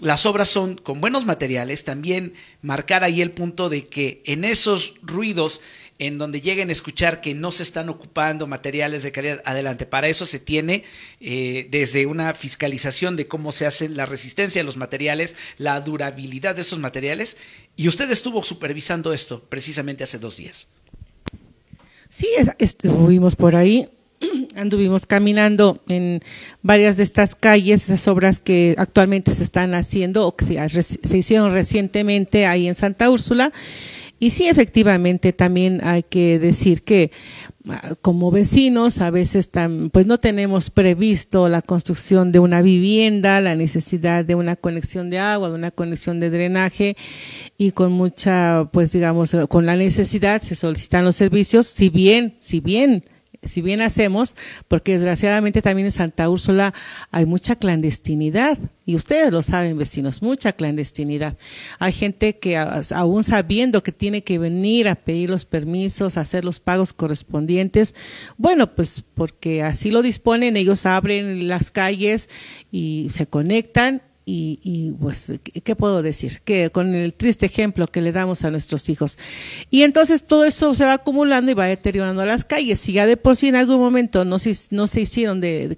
Las obras son con buenos materiales. También marcar ahí el punto de que en esos ruidos en donde lleguen a escuchar que no se están ocupando materiales de calidad. Adelante, para eso se tiene eh, desde una fiscalización de cómo se hace la resistencia a los materiales, la durabilidad de esos materiales. Y usted estuvo supervisando esto precisamente hace dos días.
Sí, estuvimos por ahí anduvimos caminando en varias de estas calles, esas obras que actualmente se están haciendo o que se hicieron recientemente ahí en Santa Úrsula. Y sí, efectivamente, también hay que decir que ah, como vecinos a veces pues no tenemos previsto la construcción de una vivienda, la necesidad de una conexión de agua, de una conexión de drenaje y con mucha pues digamos eh, con la necesidad se solicitan los servicios, si bien, si bien si bien hacemos, porque desgraciadamente también en Santa Úrsula hay mucha clandestinidad, y ustedes lo saben, vecinos, mucha clandestinidad. Hay gente que aún sabiendo que tiene que venir a pedir los permisos, hacer los pagos correspondientes, bueno, pues porque así lo disponen, ellos abren las calles y se conectan y, y, pues, ¿qué puedo decir? Que con el triste ejemplo que le damos a nuestros hijos. Y entonces todo eso se va acumulando y va deteriorando las calles. Si ya de por sí en algún momento no se, no se hicieron de,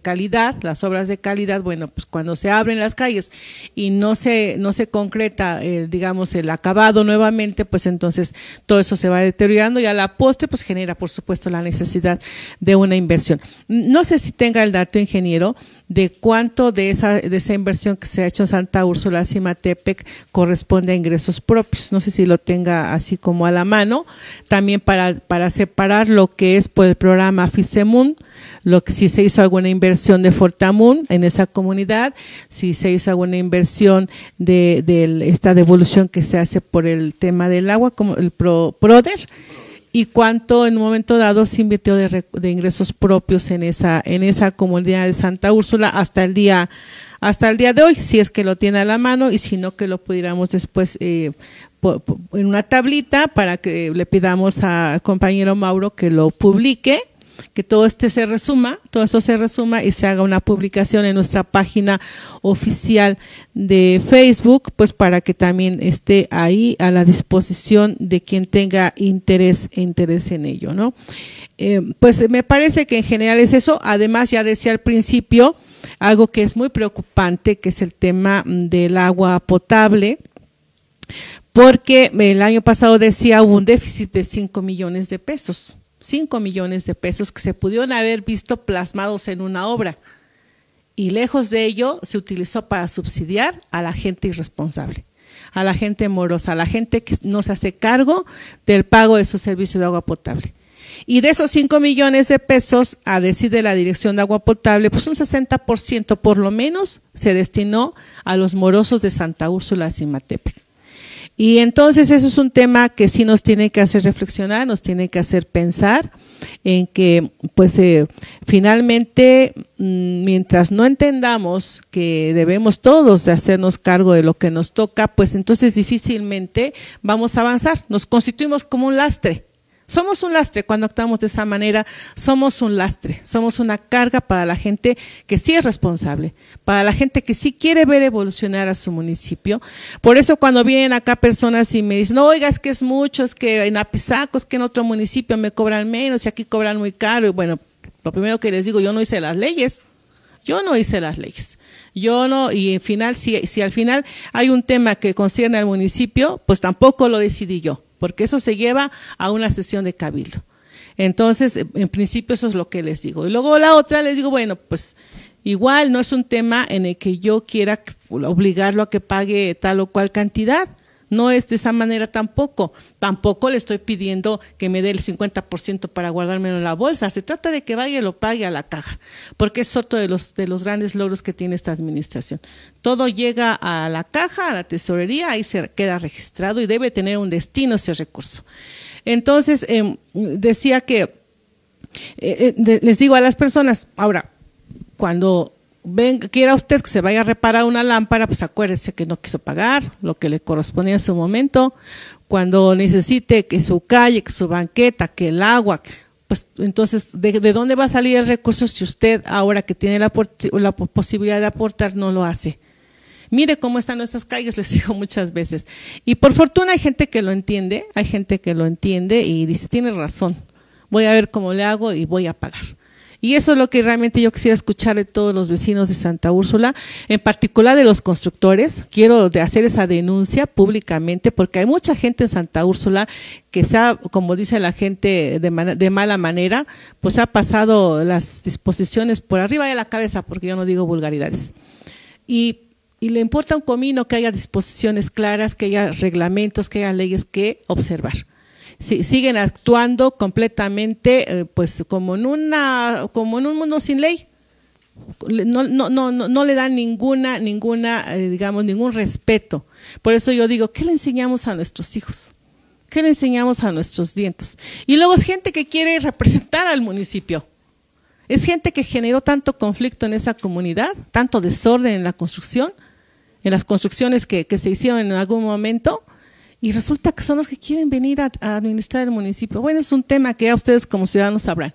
calidad, las obras de calidad, bueno, pues cuando se abren las calles y no se, no se concreta, eh, digamos, el acabado nuevamente, pues entonces todo eso se va deteriorando y a la postre, pues genera, por supuesto, la necesidad de una inversión. No sé si tenga el dato, ingeniero, de cuánto de esa, inversión que se ha hecho en Santa Úrsula, Cimatepec, corresponde a ingresos propios. No sé si lo tenga así como a la mano. También para, separar lo que es por el programa FISEMUN, lo que si se hizo alguna inversión de Fortamun en esa comunidad, si se hizo alguna inversión de, esta devolución que se hace por el tema del agua, como el PRODER y cuánto en un momento dado se invirtió de, ingresos propios en esa, en esa comunidad de Santa Úrsula hasta el día hasta el día de hoy, si es que lo tiene a la mano y si no que lo pudiéramos después eh, en una tablita para que le pidamos al compañero Mauro que lo publique que todo este se resuma, todo esto se resuma y se haga una publicación en nuestra página oficial de Facebook, pues para que también esté ahí a la disposición de quien tenga interés, e interés en ello, ¿no? Eh, pues me parece que en general es eso. Además, ya decía al principio algo que es muy preocupante, que es el tema del agua potable porque el año pasado decía hubo un déficit de 5 millones de pesos. 5 millones de pesos que se pudieron haber visto plasmados en una obra. Y lejos de ello, se utilizó para subsidiar a la gente irresponsable, a la gente morosa, a la gente que no se hace cargo del pago de su servicio de agua potable. Y de esos 5 millones de pesos, a decir de la Dirección de Agua Potable, pues un 60% por lo menos se destinó a los morosos de Santa Úrsula y y entonces eso es un tema que sí nos tiene que hacer reflexionar, nos tiene que hacer pensar en que pues eh, finalmente mm, mientras no entendamos que debemos todos hacernos cargo de lo que nos toca, pues entonces difícilmente vamos a avanzar, nos constituimos como un lastre somos un lastre cuando actuamos de esa manera, somos un lastre, somos una carga para la gente que sí es responsable, para la gente que sí quiere ver evolucionar a su municipio. Por eso cuando vienen acá personas y me dicen, no, oiga, es que es mucho, es que en Apizaco, es que en otro municipio me cobran menos y aquí cobran muy caro. Y bueno, lo primero que les digo, yo no hice las leyes, yo no hice las leyes. Yo no, y al final, si al final hay un tema que concierne al municipio, pues tampoco lo decidí yo porque eso se lleva a una sesión de cabildo. Entonces, en principio eso es lo que les digo. Y luego la otra les digo, bueno, pues igual no es un tema en el que yo quiera obligarlo a que pague tal o cual cantidad, no es de esa manera tampoco. Tampoco le estoy pidiendo que me dé el 50% para guardármelo en la bolsa. Se trata de que vaya y lo pague a la caja, porque es otro de los, de los grandes logros que tiene esta administración. Todo llega a la caja, a la tesorería, ahí se queda registrado y debe tener un destino ese recurso. Entonces, em, decía que, eh, eh, les digo a las personas, ahora, cuando ven, quiera usted que se vaya a reparar una lámpara, pues acuérdese que no quiso pagar lo que le correspondía en su momento. Cuando necesite que su calle, que su banqueta, que el agua, pues entonces, ¿de, dónde va a salir el recurso si usted ahora que tiene la, la posibilidad de aportar no lo hace? Mire cómo están nuestras calles, les digo muchas veces. Y por fortuna hay gente que lo entiende, hay gente que lo entiende y dice, tiene razón, voy a ver cómo le hago y voy a pagar y eso es lo que realmente yo quisiera escuchar de todos los vecinos de Santa Úrsula, en particular de los constructores. Quiero hacer esa denuncia públicamente porque hay mucha gente en Santa Úrsula que se ha, como dice la gente de, mala manera, pues ha pasado las disposiciones por arriba de la cabeza, porque yo no digo vulgaridades. Y y le importa un comino que haya disposiciones claras, que haya reglamentos, que haya leyes que observar siguen actuando completamente eh, pues como en una como en un mundo sin ley. No, no, no, no, le dan ninguna, ninguna, eh, digamos, ningún respeto. Por eso yo digo, ¿qué le enseñamos a nuestros hijos? ¿Qué le enseñamos a nuestros dientes? Y luego es gente que quiere representar al municipio. Es gente que generó tanto conflicto en esa comunidad, tanto desorden en la construcción, en las construcciones que, que se hicieron en algún momento, y resulta que son los que quieren venir a, administrar el municipio. Bueno, es un tema que ya ustedes como ciudadanos sabrán,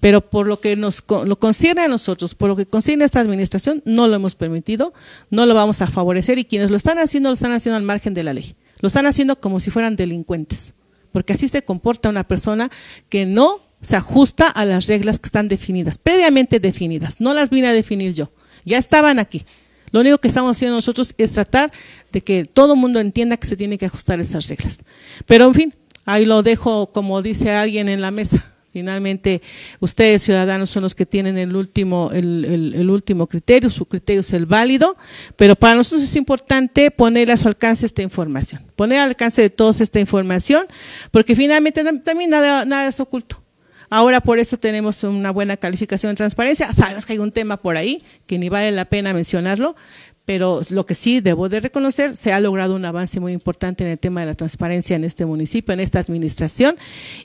pero por lo que nos lo concierne a nosotros, por lo que concierne a esta administración, no lo hemos permitido, no lo vamos a favorecer y quienes lo están haciendo, lo están haciendo al margen de la ley. Lo están haciendo como si fueran delincuentes, porque así se comporta una persona que no se ajusta a las reglas que están definidas, previamente definidas, no las vine a definir yo, ya estaban aquí. Lo único que estamos haciendo nosotros es tratar de que todo el mundo entienda que se tiene que ajustar esas reglas. Pero en fin, ahí lo dejo como dice alguien en la mesa. Finalmente, ustedes ciudadanos son los que tienen el último, el, último criterio, su criterio es el válido, pero para nosotros es importante poner a su alcance esta información, poner al alcance de todos esta información, porque finalmente también nada es oculto. Ahora por eso tenemos una buena calificación de transparencia. Sabemos que hay un tema por ahí que ni vale la pena mencionarlo, pero lo que sí debo de reconocer, se ha logrado un avance muy importante en el tema de la transparencia en este municipio, en esta administración,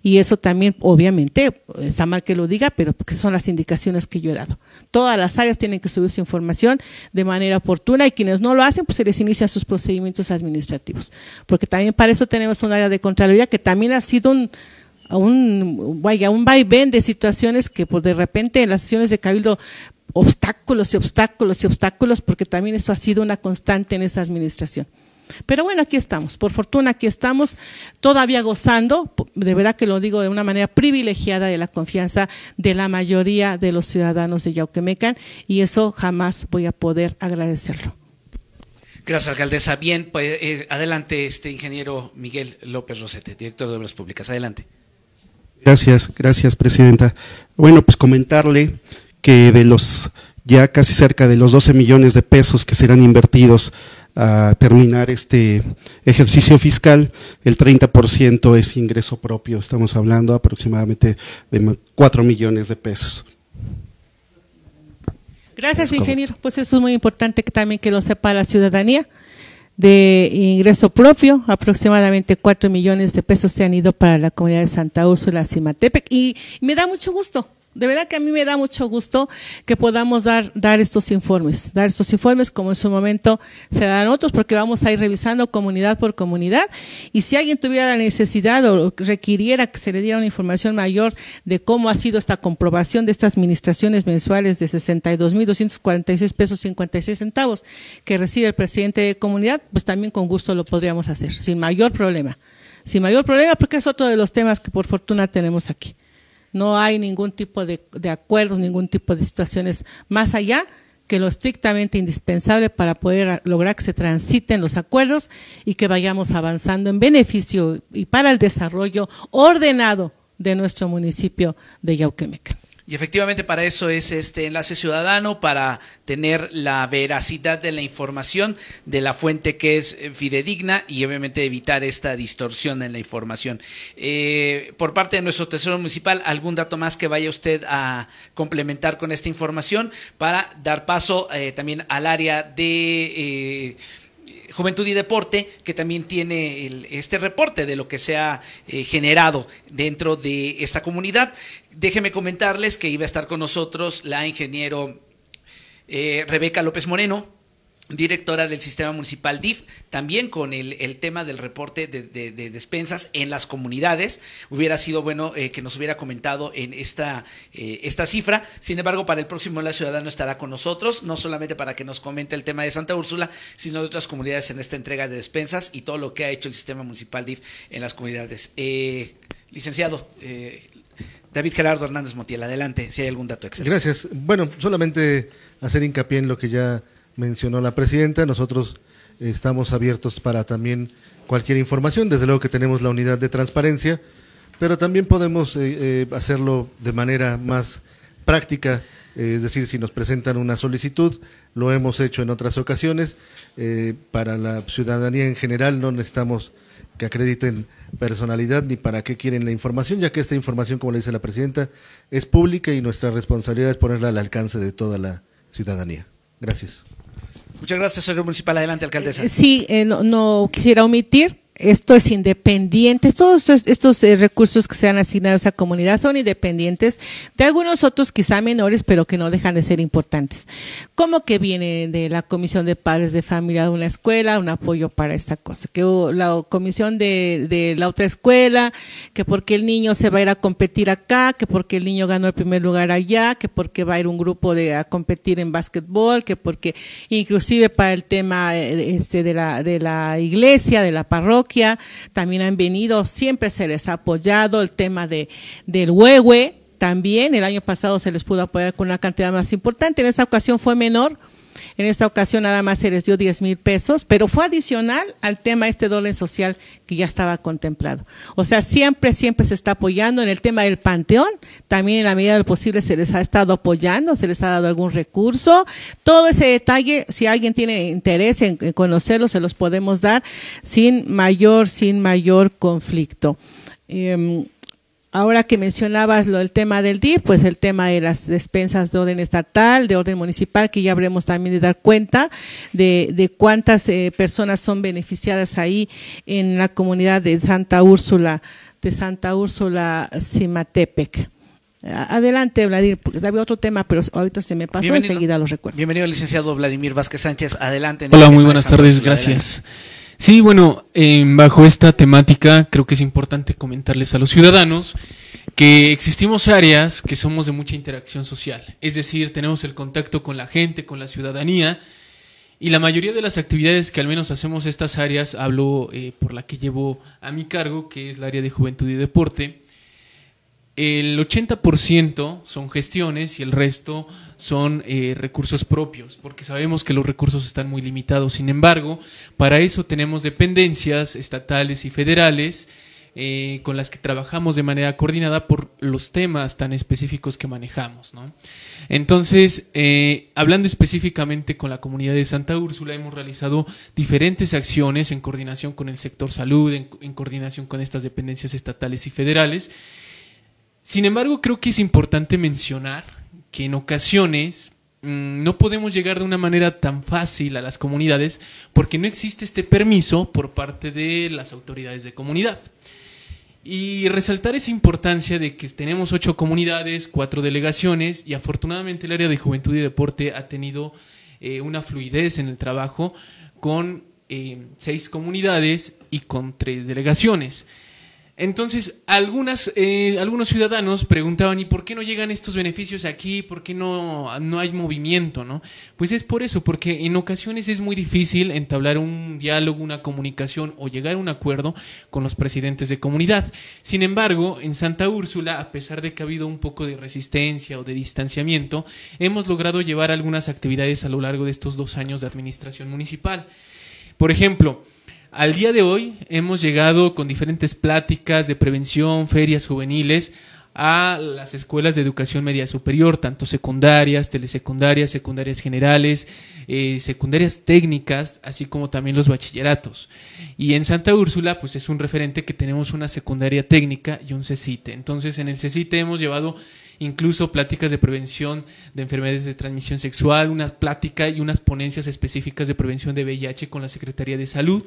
y eso también, obviamente, está mal que lo diga, pero porque son las indicaciones que yo he dado. Todas las áreas tienen que subir su información de manera oportuna y quienes no lo hacen, pues se les inicia sus procedimientos administrativos, porque también para eso tenemos un área de Contraloría que también ha sido un a un, vaya, un vaivén de situaciones que pues de repente en las sesiones de cabildo obstáculos y obstáculos y obstáculos, porque también eso ha sido una constante en esta administración. Pero bueno, aquí estamos, por fortuna aquí estamos, todavía gozando, de verdad que lo digo de una manera privilegiada de la confianza de la mayoría de los ciudadanos de Yauquemecan y eso jamás voy a poder agradecerlo.
Gracias, alcaldesa. Bien, pues, eh, adelante este ingeniero Miguel López Rosete, director de Obras Públicas. Adelante.
Gracias, gracias, Presidenta. Bueno, pues comentarle que de los ya casi cerca de los 12 millones de pesos que serán invertidos a terminar este ejercicio fiscal, el 30% es ingreso propio. Estamos hablando aproximadamente de 4 millones de pesos.
Gracias, ingeniero. Pues eso es muy importante que también que lo sepa la ciudadanía de ingreso propio, aproximadamente cuatro millones de pesos se han ido para la comunidad de Santa Úrsula, Cimatepec, y me da mucho gusto de verdad que a mí me da mucho gusto que podamos dar, dar estos informes, dar estos informes como en su momento se dan otros, porque vamos a ir revisando comunidad por comunidad. Y si alguien tuviera la necesidad o requiriera que se le diera una información mayor de cómo ha sido esta comprobación de estas administraciones mensuales de 62.246 pesos 56 centavos que recibe el presidente de comunidad, pues también con gusto lo podríamos hacer, sin mayor problema. Sin mayor problema, porque es otro de los temas que por fortuna tenemos aquí. No hay ningún tipo de, acuerdos, ningún tipo de situaciones más allá que lo estrictamente indispensable para poder lograr que se transiten los acuerdos y que vayamos avanzando en beneficio y para el desarrollo ordenado de nuestro municipio de Yauquemecan.
Y efectivamente para eso es este enlace ciudadano, para tener la veracidad de la información de la fuente que es eh, fidedigna y obviamente evitar esta distorsión en la información. Eh, por parte de nuestro Tesoro Municipal, ¿algún dato más que vaya usted a complementar con esta información para dar paso eh, también al área de... Juventud y Deporte, que también tiene este reporte de lo que se ha generado dentro de esta comunidad. Déjeme comentarles que iba a estar con nosotros la ingeniero eh, Rebeca López Moreno, directora del sistema municipal DIF, también con el, tema del reporte de, despensas en las comunidades. Hubiera sido bueno eh, que nos hubiera comentado en esta, eh, esta cifra. Sin embargo, para el próximo la ciudadano estará con nosotros, no solamente para que nos comente el tema de Santa Úrsula, sino de otras comunidades en esta entrega de despensas y todo lo que ha hecho el sistema municipal DIF en las comunidades. licenciado, eh, David Gerardo Hernández Motiel, adelante, si hay algún dato extra. Gracias.
Bueno, solamente hacer hincapié en lo que ya mencionó la presidenta. Nosotros estamos abiertos para también cualquier información. Desde luego que tenemos la unidad de transparencia, pero también podemos eh, eh, hacerlo de manera más práctica. Eh, es decir, si nos presentan una solicitud, lo hemos hecho en otras ocasiones. para la ciudadanía en general no necesitamos que acrediten personalidad ni para qué quieren la información, ya que esta información, como le dice la presidenta, es pública y nuestra responsabilidad es ponerla al alcance de toda la ciudadanía. Gracias.
Muchas gracias, señor municipal. Adelante, alcaldesa. Eh, sí,
eh, no quisiera omitir esto es independiente, todos estos, eh, recursos que se han asignado a esa comunidad son independientes de algunos otros quizá menores, pero que no dejan de ser importantes. ¿Cómo que viene de la Comisión de Padres de Familia de una escuela, un apoyo para esta cosa, que la comisión de, la otra escuela, que porque el niño se va a ir a competir acá, que porque el niño ganó el primer lugar allá, que porque va a ir un grupo a competir en básquetbol, que porque inclusive para el tema eh, este, de la iglesia, de la parroquia, también han venido, siempre se les ha apoyado el tema del huehue, también el año pasado se les pudo apoyar con una cantidad más importante, en esta ocasión fue menor, en esta ocasión nada más se les dio 10 mil pesos, pero fue adicional al tema este doble social que ya estaba contemplado. O sea, siempre, siempre se está apoyando en el tema del panteón, también en la medida del posible se les ha estado apoyando, se les ha dado algún recurso. Todo ese detalle, si alguien tiene interés en, conocerlo, se los podemos dar sin mayor, sin mayor conflicto. Em, Ahora que mencionabas lo del tema del DIF, pues el tema de las despensas de orden estatal, de orden municipal, que ya habremos también de dar cuenta de, cuántas eh, personas son beneficiadas ahí en la comunidad de Santa Úrsula, de Santa Úrsula Cimatepec. Adelante, Vladimir, porque había otro tema, pero ahorita se me pasó, enseguida lo recuerdo. Bienvenido,
licenciado Vladimir Vázquez
Sánchez. Adelante. Hola, muy buenas tardes, gracias. Sí, bueno, em, bajo esta temática creo que es importante comentarles a los ciudadanos que existimos áreas que somos de mucha interacción social, es decir, tenemos el contacto con la gente, con la ciudadanía, y la mayoría de las actividades que al menos hacemos estas áreas, hablo eh, por la que llevo a mi cargo, que es el área de juventud y deporte, el 80% son gestiones y el resto son eh, recursos propios, porque sabemos que los recursos están muy limitados. Sin embargo, para eso tenemos dependencias estatales y federales eh, con las que trabajamos de manera coordinada por los temas tan específicos que manejamos. Entonces, eh, hablando específicamente con la comunidad de Santa Úrsula, hemos realizado diferentes acciones en coordinación con el sector salud, en coordinación con estas dependencias estatales y federales sin embargo, creo que es importante mencionar que en ocasiones mm, no podemos llegar de una manera tan fácil a las comunidades porque no existe este permiso por parte de las autoridades de comunidad. Y resaltar esa importancia de que tenemos ocho comunidades, cuatro delegaciones y afortunadamente el área de juventud y deporte ha tenido eh, una fluidez en el trabajo con eh, seis comunidades y con tres delegaciones. Entonces, eh, algunos ciudadanos preguntaban, ¿y por qué no llegan estos beneficios aquí? ¿Por qué no, no hay movimiento? ¿no? Pues es por eso, porque en ocasiones es muy difícil entablar un diálogo, una comunicación o llegar a un acuerdo con los presidentes de comunidad. Sin embargo, en Santa Úrsula, a pesar de que ha habido un poco de resistencia o de distanciamiento, hemos logrado llevar algunas actividades a lo largo de estos dos años de administración municipal. Por ejemplo, al día de hoy hemos llegado con diferentes pláticas de prevención, ferias juveniles a las escuelas de educación media superior, tanto secundarias, telesecundarias, secundarias generales, eh, secundarias técnicas, así como también los bachilleratos. Y en Santa Úrsula, pues es un referente que tenemos una secundaria técnica y un CECITE. Entonces, en el CECITE hemos llevado incluso pláticas de prevención de enfermedades de transmisión sexual, unas pláticas y unas ponencias específicas de prevención de VIH con la Secretaría de Salud.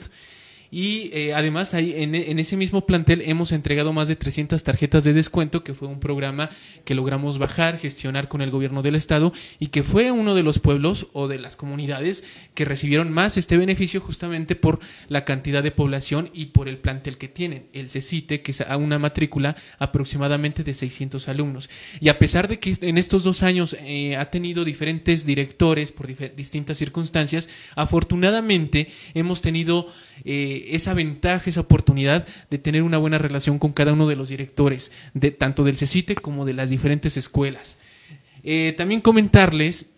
Y eh, además ahí en, ese mismo plantel hemos entregado más de 300 tarjetas de descuento, que fue un programa que logramos bajar, gestionar con el gobierno del estado y que fue uno de los pueblos o de las comunidades que recibieron más este beneficio justamente por la cantidad de población y por el plantel que tienen, el CECITE, que es a una matrícula aproximadamente de 600 alumnos. Y a pesar de que en estos dos años eh, ha tenido diferentes directores por distintas circunstancias, afortunadamente hemos tenido... Eh, esa ventaja, esa oportunidad de tener una buena relación con cada uno de los directores, de, tanto del CECITE como de las diferentes escuelas. Eh, también comentarles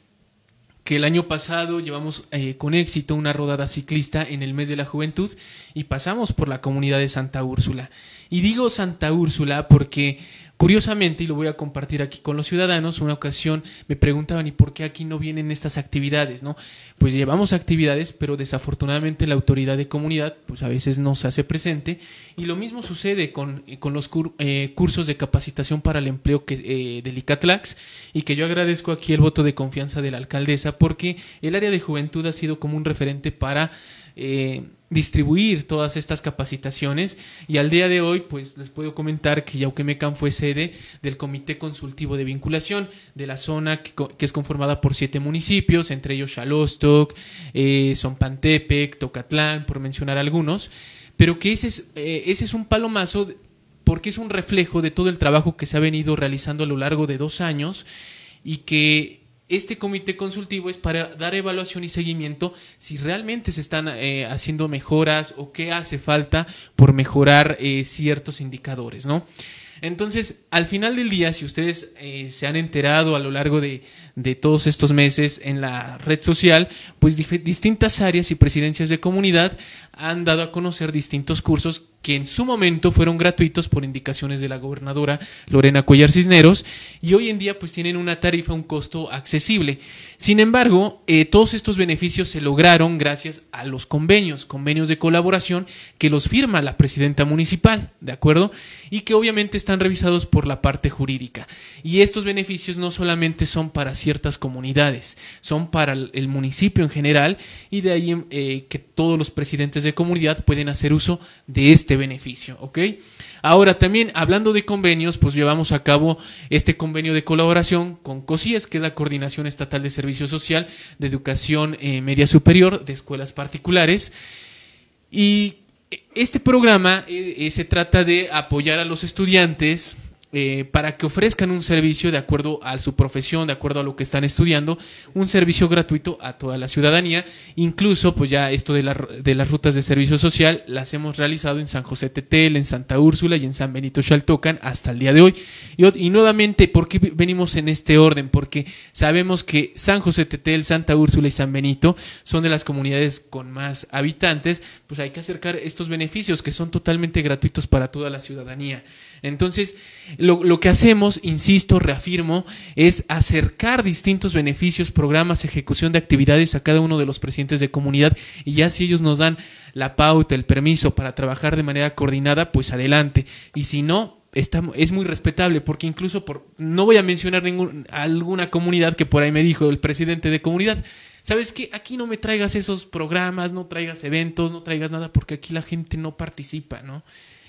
que el año pasado llevamos eh, con éxito una rodada ciclista en el mes de la juventud y pasamos por la comunidad de Santa Úrsula. Y digo Santa Úrsula porque Curiosamente, y lo voy a compartir aquí con los ciudadanos, una ocasión me preguntaban, ¿y por qué aquí no vienen estas actividades? ¿no? Pues llevamos actividades, pero desafortunadamente la autoridad de comunidad pues a veces no se hace presente. Y lo mismo sucede con, eh, los eh, cursos de capacitación para el empleo que, eh, del ICATLAX y que yo agradezco aquí el voto de confianza de la alcaldesa porque el área de juventud ha sido como un referente para distribuir todas estas capacitaciones y al día de hoy pues les puedo comentar que Yauquemecan fue sede del Comité Consultivo de Vinculación de la zona que, es conformada por siete municipios, entre ellos Chalostoc, eh, Tocatlán, por mencionar algunos, pero que ese eh, ese es un palomazo porque es un reflejo de todo el trabajo que se ha venido realizando a lo largo de dos años y que este comité consultivo es para dar evaluación y seguimiento si realmente se están eh, haciendo mejoras o qué hace falta por mejorar eh, ciertos indicadores, ¿no? Entonces, al final del día, si ustedes eh, se han enterado a lo largo de, de, todos estos meses en la red social, pues distintas áreas y presidencias de comunidad han dado a conocer distintos cursos que en su momento fueron gratuitos por indicaciones de la gobernadora Lorena Cuellar Cisneros y hoy en día pues tienen una tarifa, un costo accesible. Sin embargo, eh, todos estos beneficios se lograron gracias a los convenios, convenios de colaboración que los firma la presidenta municipal, ¿de acuerdo? Y que obviamente están revisados por la parte jurídica. Y estos beneficios no solamente son para ciertas comunidades, son para el municipio en general y de ahí eh, que todos los presidentes de comunidad pueden hacer uso de este este beneficio, ¿ok? Ahora también, hablando de convenios, pues llevamos a cabo este convenio de colaboración con COSIES, que es la Coordinación Estatal de Servicio Social de Educación eh, Media Superior de Escuelas Particulares. Y este programa eh, eh, se trata de apoyar a los estudiantes eh, para que ofrezcan un servicio de acuerdo a su profesión, de acuerdo a lo que están estudiando, un servicio gratuito a toda la ciudadanía. Incluso, pues ya esto de, de las rutas de servicio social las hemos realizado en San José Tetel, en Santa Úrsula y en San Benito Xaltocan hasta el día de hoy. Y, y nuevamente, ¿por qué venimos en este orden? Porque sabemos que San José Tetel, Santa Úrsula y San Benito son de las comunidades con más habitantes, pues hay que acercar estos beneficios que son totalmente gratuitos para toda la ciudadanía. Entonces, lo, lo, que hacemos, insisto, reafirmo, es acercar distintos beneficios, programas, ejecución de actividades a cada uno de los presidentes de comunidad y ya si ellos nos dan la pauta, el permiso para trabajar de manera coordinada, pues adelante. Y si no... Está, es muy respetable porque incluso por no voy a mencionar ningún, alguna comunidad que por ahí me dijo el presidente de comunidad ¿sabes qué? Aquí no me traigas esos programas, no traigas eventos, no traigas nada, porque aquí la gente no participa, ¿no?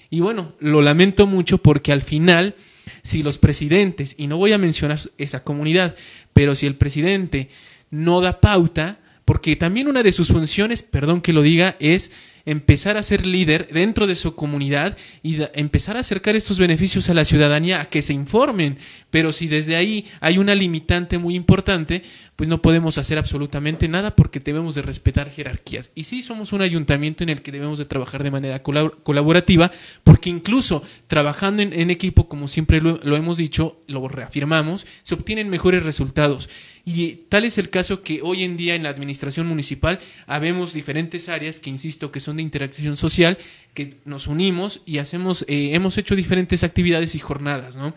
Y bueno, lo lamento mucho porque al final, si los presidentes, y no voy a mencionar esa comunidad, pero si el presidente no da pauta, porque también una de sus funciones, perdón que lo diga, es empezar a ser líder dentro de su comunidad y empezar a acercar estos beneficios a la ciudadanía, a que se informen. Pero si desde ahí hay una limitante muy importante, pues no podemos hacer absolutamente nada porque debemos de respetar jerarquías. Y sí somos un ayuntamiento en el que debemos de trabajar de manera colaborativa, porque incluso trabajando en, equipo, como siempre lo, lo hemos dicho, lo reafirmamos, se obtienen mejores resultados. Y tal es el caso que hoy en día en la administración municipal habemos diferentes áreas que, insisto, que son de interacción social que nos unimos y hacemos, eh, hemos hecho diferentes actividades y jornadas, ¿no?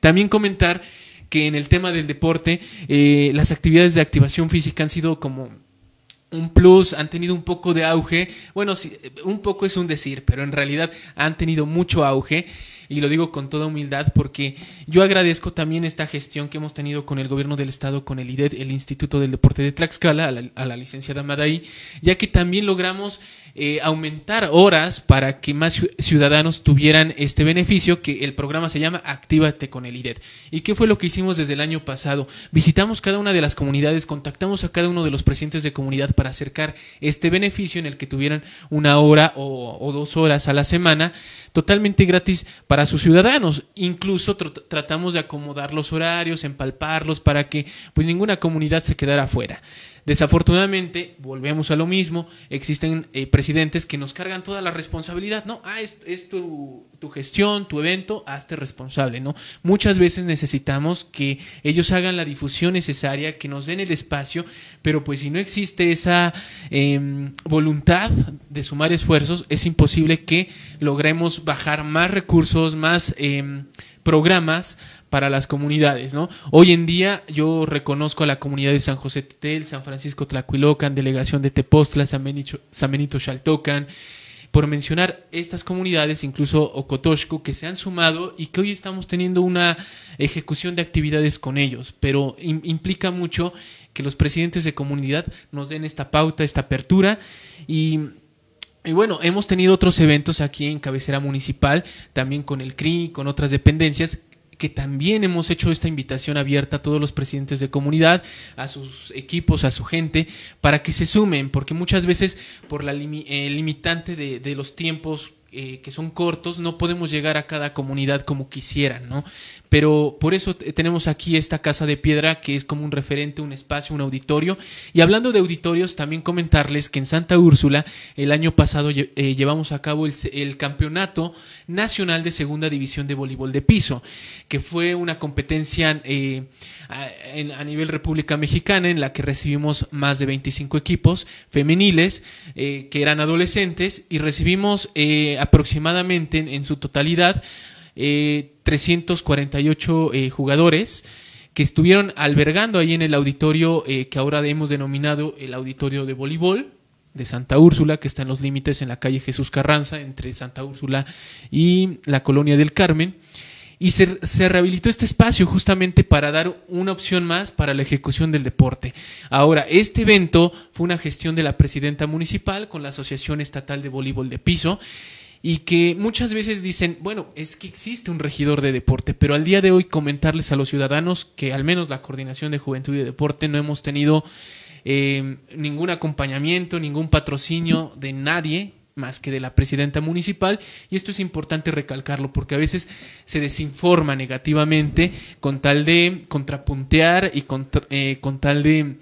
También comentar que en el tema del deporte, eh, las actividades de activación física han sido como un plus, han tenido un poco de auge. Bueno, sí, un poco es un decir, pero en realidad han tenido mucho auge. Y lo digo con toda humildad porque yo agradezco también esta gestión que hemos tenido con el gobierno del estado, con el IDED, e el Instituto del Deporte de Tlaxcala, a la, licenciada Madaí, ya que también logramos eh, aumentar horas para que más ciudadanos tuvieran este beneficio, que el programa se llama Actívate con el IDET. ¿Y qué fue lo que hicimos desde el año pasado? Visitamos cada una de las comunidades, contactamos a cada uno de los presidentes de comunidad para acercar este beneficio en el que tuvieran una hora o, dos horas a la semana totalmente gratis para sus ciudadanos. Incluso tratamos de acomodar los horarios, empalparlos para que pues, ninguna comunidad se quedara fuera. Desafortunadamente, volvemos a lo mismo, existen eh, presidentes que nos cargan toda la responsabilidad, ¿no? Ah, es, tu, gestión, tu evento, hazte responsable, ¿no? Muchas veces necesitamos que ellos hagan la difusión necesaria, que nos den el espacio, pero pues si no existe esa em, voluntad de sumar esfuerzos, es imposible que logremos bajar más recursos, más... Em, programas para las comunidades, ¿no? Hoy en día yo reconozco a la comunidad de San José Tetel, San Francisco Tlacuilocan, Delegación de Tepostla, San Benito, San Xaltocan, por mencionar estas comunidades, incluso Ocotoshco, que se han sumado y que hoy estamos teniendo una ejecución de actividades con ellos, pero implica mucho que los presidentes de comunidad nos den esta pauta, esta apertura y y bueno, hemos tenido otros eventos aquí en cabecera municipal, también con el CRI, con otras dependencias, que también hemos hecho esta invitación abierta a todos los presidentes de comunidad, a sus equipos, a su gente, para que se sumen, porque muchas veces por la eh, limitante de, los tiempos eh, que son cortos, no podemos llegar a cada comunidad como quisieran, ¿no? pero por eso tenemos aquí esta casa de piedra que es como un referente, un espacio, un auditorio. Y hablando de auditorios, también comentarles que en Santa Úrsula el año pasado eh, llevamos a cabo el, Campeonato Nacional de Segunda División de Voleibol de Piso, que fue una competencia eh, a, nivel República Mexicana en la que recibimos más de 25 equipos femeniles eh, que eran adolescentes y recibimos aproximadamente en su totalidad eh, cuarenta 348 ocho eh, jugadores que estuvieron albergando ahí en el auditorio eh, que ahora hemos denominado el auditorio de voleibol de Santa Úrsula, que está en los límites en la calle Jesús Carranza, entre Santa Úrsula y la colonia del Carmen. Y se, se, rehabilitó este espacio justamente para dar una opción más para la ejecución del deporte. Ahora, este evento fue una gestión de la presidenta municipal con la Asociación Estatal de Voleibol de Piso y que muchas veces dicen, bueno, es que existe un regidor de deporte, pero al día de hoy comentarles a los ciudadanos que al menos la coordinación de juventud y deporte no hemos tenido em, ningún acompañamiento, ningún patrocinio de nadie más que de la presidenta municipal y esto es importante recalcarlo porque a veces se desinforma negativamente con tal de contrapuntear y con, eh, con tal de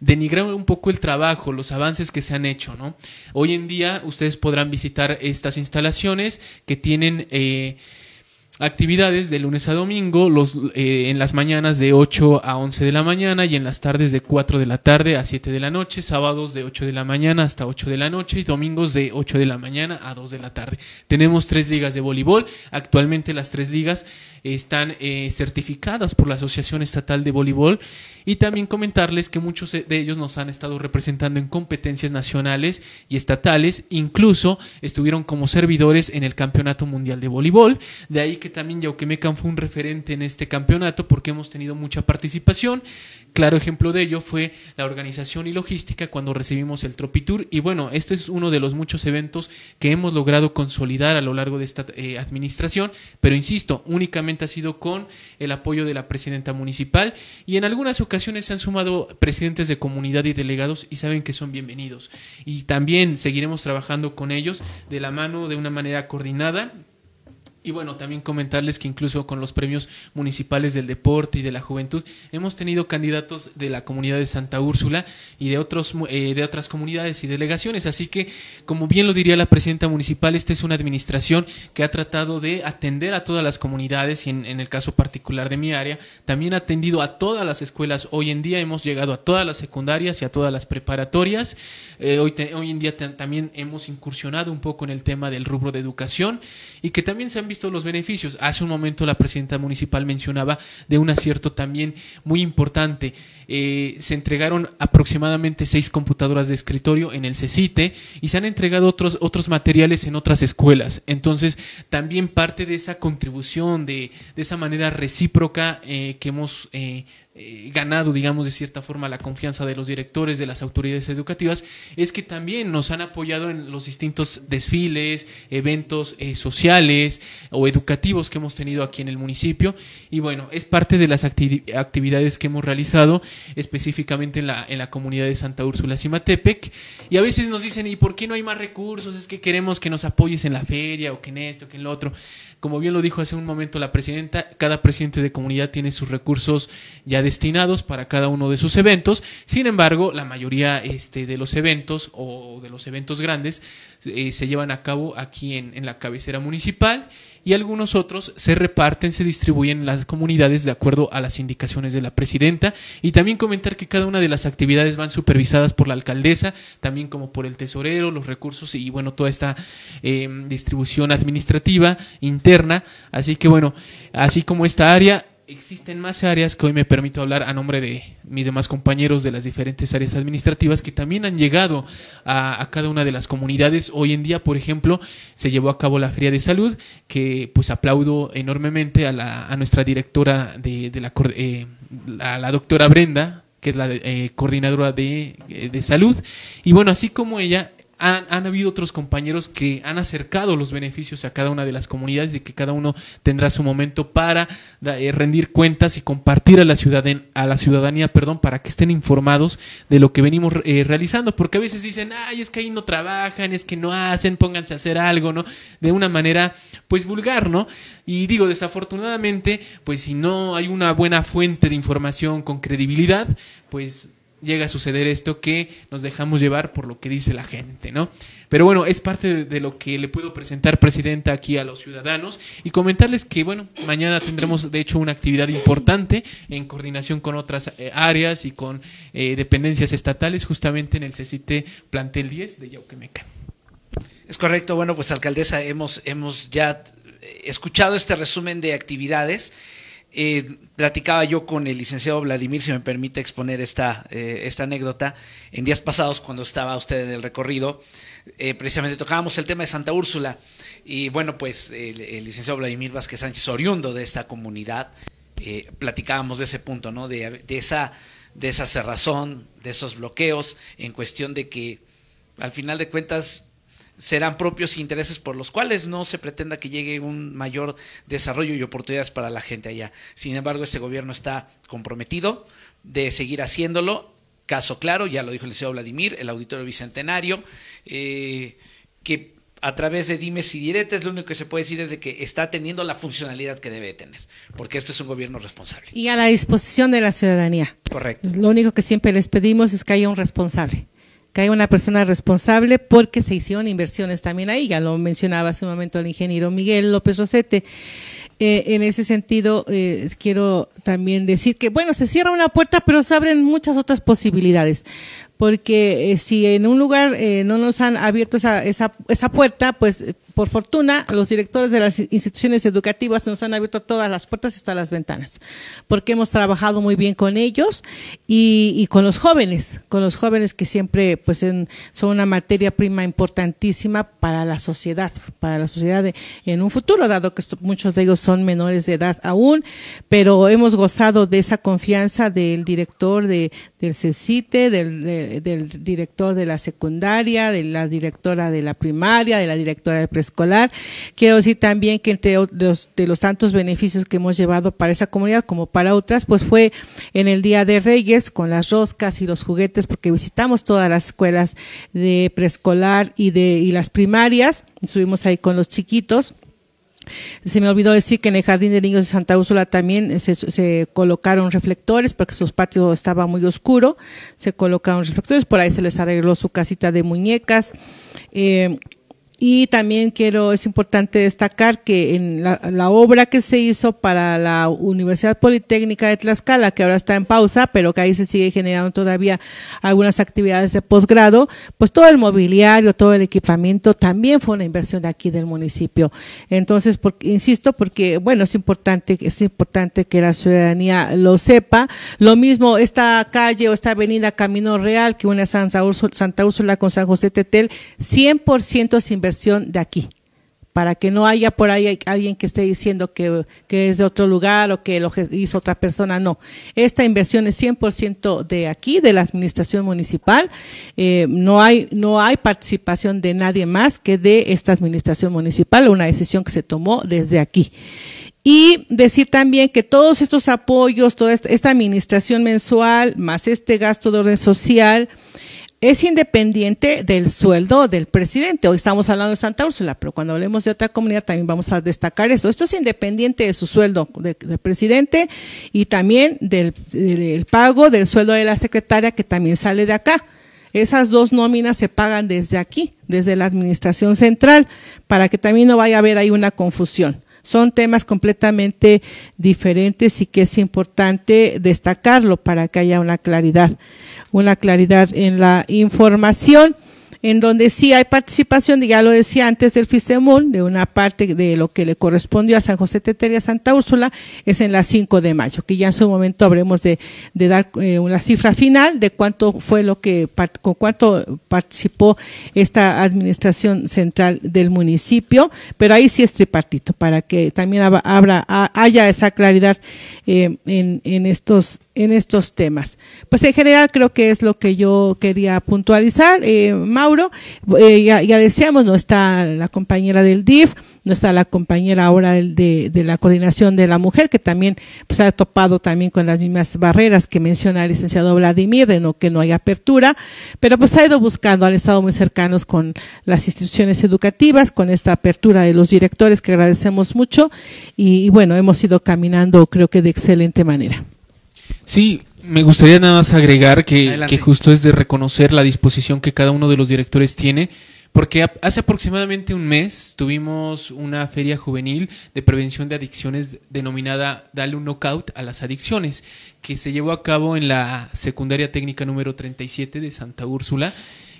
denigrar un poco el trabajo, los avances que se han hecho, ¿no? Hoy en día ustedes podrán visitar estas instalaciones que tienen... Eh, actividades de lunes a domingo, los, eh, en las mañanas de 8 a 11 de la mañana y en las tardes de 4 de la tarde a 7 de la noche, sábados de 8 de la mañana hasta 8 de la noche y domingos de 8 de la mañana a 2 de la tarde. Tenemos tres ligas de voleibol, actualmente las tres ligas están eh, certificadas por la Asociación Estatal de Voleibol y también comentarles que muchos de ellos nos han estado representando en competencias nacionales y estatales, incluso estuvieron como servidores en el Campeonato Mundial de Voleibol, de ahí que también Yauquemecan fue un referente en este campeonato porque hemos tenido mucha participación, claro ejemplo de ello fue la organización y logística cuando recibimos el Tropitour. y bueno, esto es uno de los muchos eventos que hemos logrado consolidar a lo largo de esta eh, administración, pero insisto, únicamente ha sido con el apoyo de la presidenta municipal y en algunas ocasiones se han sumado presidentes de comunidad y delegados y saben que son bienvenidos. Y también seguiremos trabajando con ellos de la mano de una manera coordinada y bueno, también comentarles que incluso con los premios municipales del deporte y de la juventud hemos tenido candidatos de la comunidad de Santa Úrsula y de, otros, eh, de otras comunidades y delegaciones. Así que, como bien lo diría la presidenta municipal, esta es una administración que ha tratado de atender a todas las comunidades y en, el caso particular de mi área, también ha atendido a todas las escuelas. Hoy en día hemos llegado a todas las secundarias y a todas las preparatorias. Eh, hoy, hoy en día también hemos incursionado un poco en el tema del rubro de educación y que también se han visto los beneficios. Hace un momento la presidenta municipal mencionaba de un acierto también muy importante. Eh, se entregaron aproximadamente seis computadoras de escritorio en el CECITE y se han entregado otros, otros materiales en otras escuelas. Entonces, también parte de esa contribución, de, de esa manera recíproca eh, que hemos eh, eh, ganado, digamos, de cierta forma la confianza de los directores, de las autoridades educativas, es que también nos han apoyado en los distintos desfiles, eventos eh, sociales o educativos que hemos tenido aquí en el municipio. Y bueno, es parte de las actividades que hemos realizado específicamente en la, en la comunidad de Santa Úrsula Cimatepec. Y a veces nos dicen, ¿y por qué no hay más recursos? Es que queremos que nos apoyes en la feria o que en esto, que en lo otro. Como bien lo dijo hace un momento la presidenta, cada presidente de comunidad tiene sus recursos ya destinados para cada uno de sus eventos. Sin embargo, la mayoría este, de los eventos o de los eventos grandes eh, se llevan a cabo aquí en la cabecera municipal y algunos otros se reparten, se distribuyen en las comunidades de acuerdo a las indicaciones de la presidenta. Y también comentar que cada una de las actividades van supervisadas por la alcaldesa, también como por el tesorero, los recursos y bueno, toda esta em, distribución administrativa interna. Así que bueno, así como esta área, existen más áreas que hoy me permito hablar a nombre de mis demás compañeros de las diferentes áreas administrativas que también han llegado a, cada una de las comunidades. Hoy en día, por ejemplo, se llevó a cabo la Feria de Salud, que pues aplaudo enormemente a, la, nuestra directora de, eh, la, doctora Brenda, que es la eh, coordinadora de, eh, de, salud. Y bueno, así como ella, han, habido otros compañeros que han acercado los beneficios a cada una de las comunidades de que cada uno tendrá su momento para eh, rendir cuentas y compartir a la, ciudadanía, a la ciudadanía perdón, para que estén informados de lo que venimos eh, realizando, porque a veces dicen, ay, es que ahí no trabajan, es que no hacen, pónganse a hacer algo, ¿no? De una manera, pues, vulgar, ¿no? Y digo, desafortunadamente, pues si no hay una buena fuente de información con credibilidad, pues llega a suceder esto que nos dejamos llevar por lo que dice la gente, ¿no? Pero bueno, es parte de lo que le puedo presentar, Presidenta, aquí a los ciudadanos y comentarles que, bueno, mañana tendremos, de hecho, una actividad importante en coordinación con otras eh, áreas y con eh, dependencias estatales, justamente en el CCT Plantel 10 de Yauquemeca. Es correcto, bueno, pues alcaldesa, hemos, hemos ya
eh, escuchado este resumen de actividades. Eh, platicaba yo con el licenciado Vladimir, si me permite exponer esta, eh, esta anécdota, en días pasados cuando estaba usted en el recorrido, eh, precisamente tocábamos el tema de Santa Úrsula y bueno, pues el, licenciado Vladimir Vázquez Sánchez, oriundo de esta comunidad, platicábamos de ese punto, ¿no? De, de, esa, de esa cerrazón, de esos bloqueos, en cuestión de que al final de cuentas serán propios intereses por los cuales no se pretenda que llegue un mayor desarrollo y oportunidades para la gente allá. Sin embargo, este gobierno está comprometido de seguir haciéndolo. Caso claro, ya lo dijo el señor Vladimir, el auditorio bicentenario, eh, que a través de dimes y diretes, lo único que se puede decir es que está teniendo la funcionalidad que debe tener, porque este es un gobierno responsable.
Y a la disposición de la ciudadanía. Correcto. Lo único que siempre les pedimos es que haya un responsable que hay una persona responsable porque se hicieron inversiones también ahí, ya lo mencionaba hace un momento el ingeniero Miguel López Rosete. Eh, en ese sentido, eh, quiero también decir que, bueno, se cierra una puerta, pero se abren muchas otras posibilidades, porque eh, si en un lugar no nos han abierto esa, esa, esa puerta, pues por fortuna, los directores de las instituciones educativas nos han abierto todas las puertas y hasta las ventanas, porque hemos trabajado muy bien con ellos y, con los jóvenes, con los jóvenes que siempre pues, son una materia prima importantísima para la sociedad, para la sociedad en un futuro, dado que muchos de ellos son menores de edad aún, pero hemos gozado de esa confianza del director del CECITE, del, director de la secundaria, de la directora de la primaria, de la directora de preescolar escolar. Quiero decir también que entre los, de los tantos beneficios que hemos llevado para esa comunidad como para otras, pues fue en el Día de Reyes con las roscas y los juguetes, porque visitamos todas las escuelas de preescolar y de y las primarias, estuvimos ahí con los chiquitos. Se me olvidó decir que en el Jardín de Niños de Santa Úrsula también se, colocaron reflectores porque su patio estaba muy oscuro. Se colocaron reflectores, por ahí se les arregló su casita de muñecas. Eh, y también quiero, es importante destacar que en la, obra que se hizo para la Universidad Politécnica de Tlaxcala, que ahora está en pausa, pero que ahí se sigue generando todavía algunas actividades de posgrado, pues todo el mobiliario, todo el equipamiento también fue una inversión de aquí del municipio. Entonces, insisto, porque, bueno, es importante, es importante que la ciudadanía lo sepa. Lo mismo esta calle o esta avenida Camino Real que une a Santa Santa con San José Tetel, 100% es inversión de aquí, para que no haya por ahí alguien que esté diciendo que, es de otro lugar o que lo hizo otra persona. No, esta inversión es 100% de aquí, de la administración municipal. Eh, no, hay, no hay participación de nadie más que de esta administración municipal, una decisión que se tomó desde aquí. Y decir también que todos estos apoyos, toda esta administración mensual, más este gasto de orden social, es independiente del sueldo del presidente. Hoy estamos hablando de Santa Úrsula, pero cuando hablemos de otra comunidad también vamos a destacar eso. Esto es independiente de su sueldo del presidente y también del, del pago del sueldo de la secretaria que también sale de acá. Esas dos nóminas se pagan desde aquí, desde la Administración Central, para que también no vaya a haber ahí una confusión. Son temas completamente diferentes y que es importante destacarlo para que haya una claridad, una claridad en la información en donde sí hay participación, ya lo decía antes del FISEMUL, de una parte de lo que le correspondió a San José Tetería Santa Úrsula, es en la 5 de mayo, que ya en su momento habremos de, dar eh, una cifra final de cuánto fue lo que, con cuánto participó esta administración central del municipio, pero ahí sí es tripartito, para que también abra haya esa claridad eh, en, estos en estos temas. Pues en general creo que es lo que yo quería puntualizar. Eh, eh, ya, decíamos, no está la compañera del DIF, no está la compañera ahora el de, la coordinación de la mujer, que también pues, ha topado también con las mismas barreras que menciona el licenciado Vladimir, de no, que no hay apertura, pero pues ha ido buscando, han estado muy cercanos con las instituciones educativas, con esta apertura de los directores, que agradecemos mucho, y, bueno, hemos ido caminando creo que de excelente manera.
Sí, me gustaría nada más agregar que, justo es de reconocer la disposición que cada uno de los directores tiene, porque hace aproximadamente un mes tuvimos una feria juvenil de prevención de adicciones denominada Dale un Knockout a las Adicciones, que se llevó a cabo en la secundaria técnica número 37 de Santa Úrsula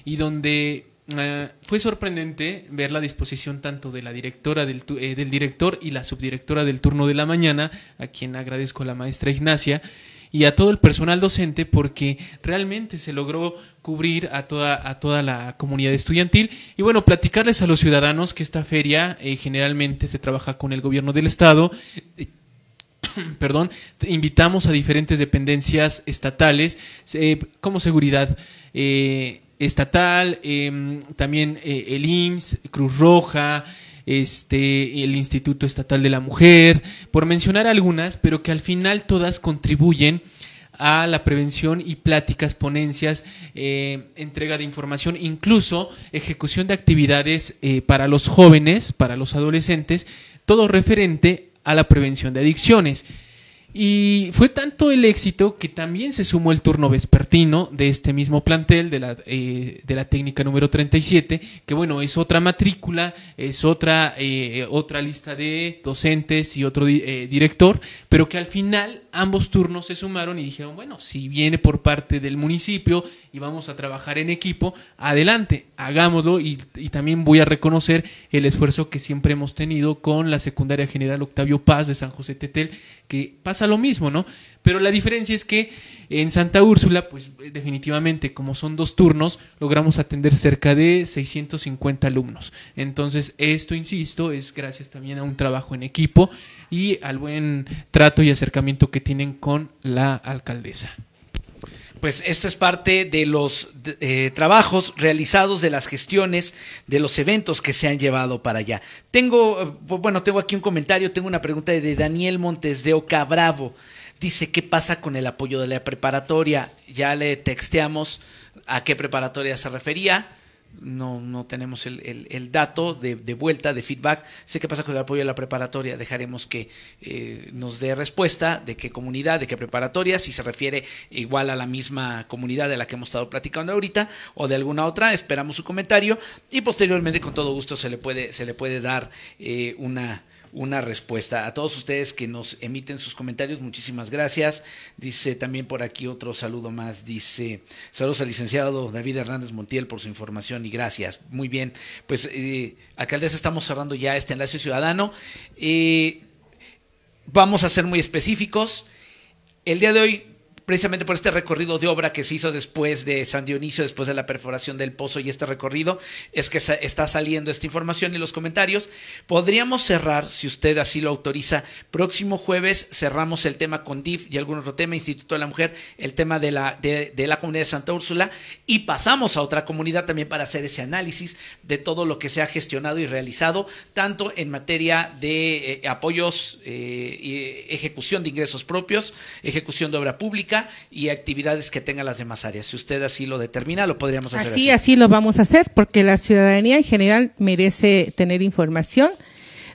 y donde ah, fue sorprendente ver la disposición tanto de la directora del, eh, del, director y la subdirectora del turno de la mañana, a quien agradezco la maestra Ignacia, y a todo el personal docente porque realmente se logró cubrir a toda, a toda la comunidad estudiantil y bueno, platicarles a los ciudadanos que esta feria eh, generalmente se trabaja con el gobierno del estado. perdón, invitamos a diferentes dependencias estatales eh, como seguridad eh, estatal, em, también el IMSS, Cruz Roja, este, el Instituto Estatal de la Mujer, por mencionar algunas, pero que al final todas contribuyen a la prevención y pláticas, ponencias, eh, entrega de información, incluso ejecución de actividades eh, para los jóvenes, para los adolescentes, todo referente a la prevención de adicciones. Y fue tanto el éxito que también se sumó el turno vespertino de este mismo plantel de la, eh, de la técnica número 37, que bueno, es otra matrícula, es otra, eh, otra lista de docentes y otro eh, director, pero que al final ambos turnos se sumaron y dijeron, bueno, si viene por parte del municipio y vamos a trabajar en equipo, adelante, hagámoslo y, también voy a reconocer el esfuerzo que siempre hemos tenido con la secundaria general Octavio Paz de San José Tetel, que pasa lo mismo, ¿no? Pero la diferencia es que en Santa Úrsula, pues definitivamente, como son dos turnos, logramos atender cerca de 650 alumnos. Entonces, esto, insisto, es gracias también a un trabajo en equipo y al buen trato y acercamiento que tienen con la alcaldesa.
Pues esto es parte de los eh, trabajos realizados, de las gestiones, de los eventos que se han llevado para allá. Tengo, eh, bueno, tengo aquí un comentario, tengo una pregunta de Daniel Montes de Oca Bravo. Dice, ¿qué pasa con el apoyo de la preparatoria? Ya le texteamos a qué preparatoria se refería no, no tenemos el, dato de, vuelta, de feedback. Sé qué pasa con el apoyo a la preparatoria. Dejaremos que eh, nos dé respuesta de qué comunidad, de qué preparatoria, si se refiere igual a la misma comunidad de la que hemos estado platicando ahorita o de alguna otra. Esperamos su comentario y posteriormente con todo gusto se le puede, se le puede dar eh, una una respuesta. A todos ustedes que nos emiten sus comentarios, muchísimas gracias. Dice también por aquí otro saludo más. Dice, saludos al licenciado David Hernández Montiel por su información y gracias. Muy bien, pues eh, alcaldesa, estamos cerrando ya este enlace ciudadano. Eh, vamos a ser muy específicos. El día de hoy precisamente por este recorrido de obra que se hizo después de San Dionisio, después de la perforación del pozo y este recorrido, es que está saliendo esta información en los comentarios. Podríamos cerrar, si usted así lo autoriza, próximo jueves cerramos el tema con DIF y algún otro tema, Instituto de la Mujer, el tema de la, de, la comunidad de Santa Úrsula y pasamos a otra comunidad también para hacer ese análisis de todo lo que se ha gestionado y realizado, tanto en materia de eh, apoyos, eh, y ejecución de ingresos propios, ejecución de obra pública, y actividades que tengan las demás áreas. Si usted así lo determina, lo podríamos hacer. Así, así, lo
vamos a hacer, porque la ciudadanía en general merece tener información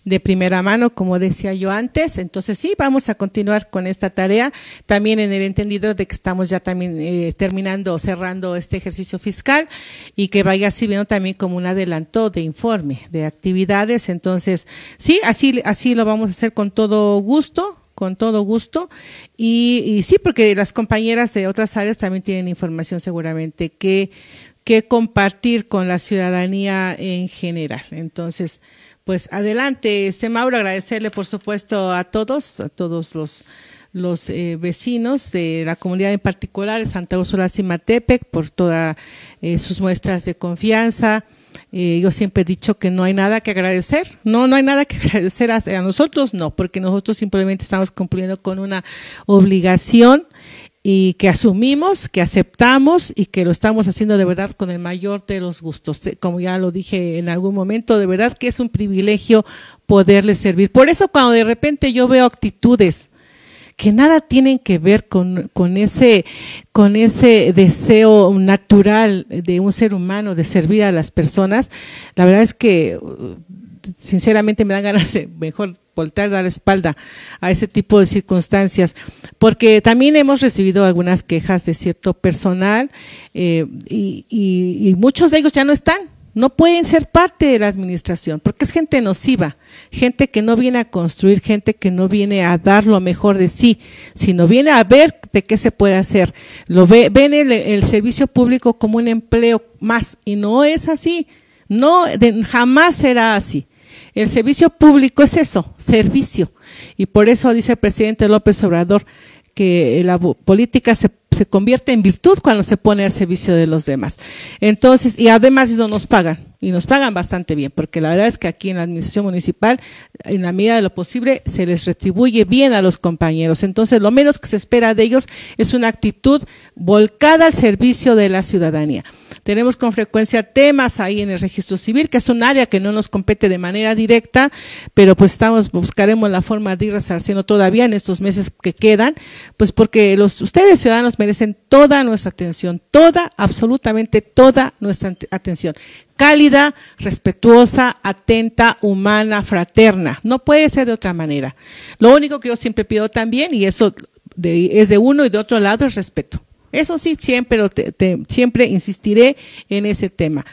de primera mano, como decía yo antes. Entonces sí, vamos a continuar con esta tarea, también en el entendido de que estamos ya también eh, terminando, cerrando este ejercicio fiscal y que vaya sirviendo también como un adelanto de informe de actividades. Entonces sí, así, así lo vamos a hacer con todo gusto con todo gusto. Y, sí, porque las compañeras de otras áreas también tienen información seguramente que, que compartir con la ciudadanía en general. Entonces, pues adelante, este Mauro, agradecerle por supuesto a todos, a todos los los eh, vecinos de la comunidad en particular, Santa Úrsula Cimatepec, por todas eh, sus muestras de confianza, yo siempre he dicho que no hay nada que agradecer, no, no hay nada que agradecer a, nosotros, no, porque nosotros simplemente estamos cumpliendo con una obligación y que asumimos, que aceptamos y que lo estamos haciendo de verdad con el mayor de los gustos. Eh, como ya lo dije en algún momento, de verdad que es un privilegio poderles servir. Por eso cuando de repente yo veo actitudes, que nada tienen que ver con, con, ese, con ese deseo natural de un ser humano de servir a las personas, la verdad es que uh, sinceramente me dan ganas de mejor voltear dar la espalda a ese tipo de circunstancias, porque también hemos recibido algunas quejas de cierto personal eh, y muchos de ellos ya no están, no pueden ser parte de la administración, porque es gente nociva, gente que no viene a construir, gente que no viene a dar lo mejor de sí, sino viene a ver de qué se puede hacer. Lo ve, ven el, servicio público como un empleo más y no es así, no jamás será así. El servicio público es eso, servicio. Y por eso dice el presidente López Obrador, que la política se, convierte en virtud cuando se pone al servicio de los demás. Entonces, y además eso nos pagan, y nos pagan bastante bien, porque la verdad es que aquí en la administración municipal, en la medida de lo posible, se les retribuye bien a los compañeros. Entonces, lo menos que se espera de ellos es una actitud volcada al servicio de la ciudadanía. Tenemos con frecuencia temas ahí en el registro civil, que es un área que no nos compete de manera directa, pero pues estamos, buscaremos la forma de ir resarciendo todavía en estos meses que quedan, pues porque los, ustedes ciudadanos merecen toda nuestra atención, toda, absolutamente toda nuestra atención cálida, respetuosa, atenta, humana, fraterna. No puede ser de otra manera. Lo único que yo siempre pido también, y eso es de uno y de otro lado, es respeto. Eso sí, siempre, siempre insistiré en ese tema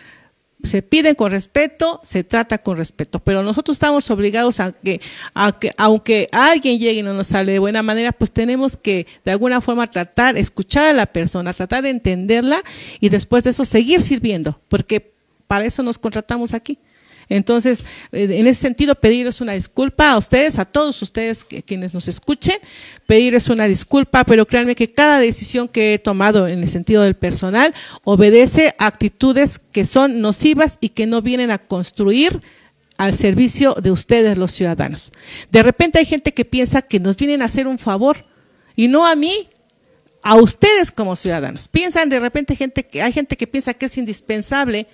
se piden con respeto, se trata con respeto, pero nosotros estamos obligados a que, aunque alguien llegue y no nos sale de buena manera, pues tenemos que de alguna forma tratar, escuchar a la persona, tratar de entenderla y después de eso seguir sirviendo, porque para eso nos contratamos aquí. Entonces, eh, en ese sentido, pedirles una disculpa a ustedes, a todos ustedes quienes nos escuchen, pedirles una disculpa, pero créanme que cada decisión que he tomado en el sentido del personal obedece a actitudes que son nocivas y que no vienen a construir al servicio de ustedes los ciudadanos. De repente hay gente que piensa que nos vienen a hacer un favor y no a mí, a ustedes como ciudadanos. Piensan de repente gente que hay gente que piensa que es indispensable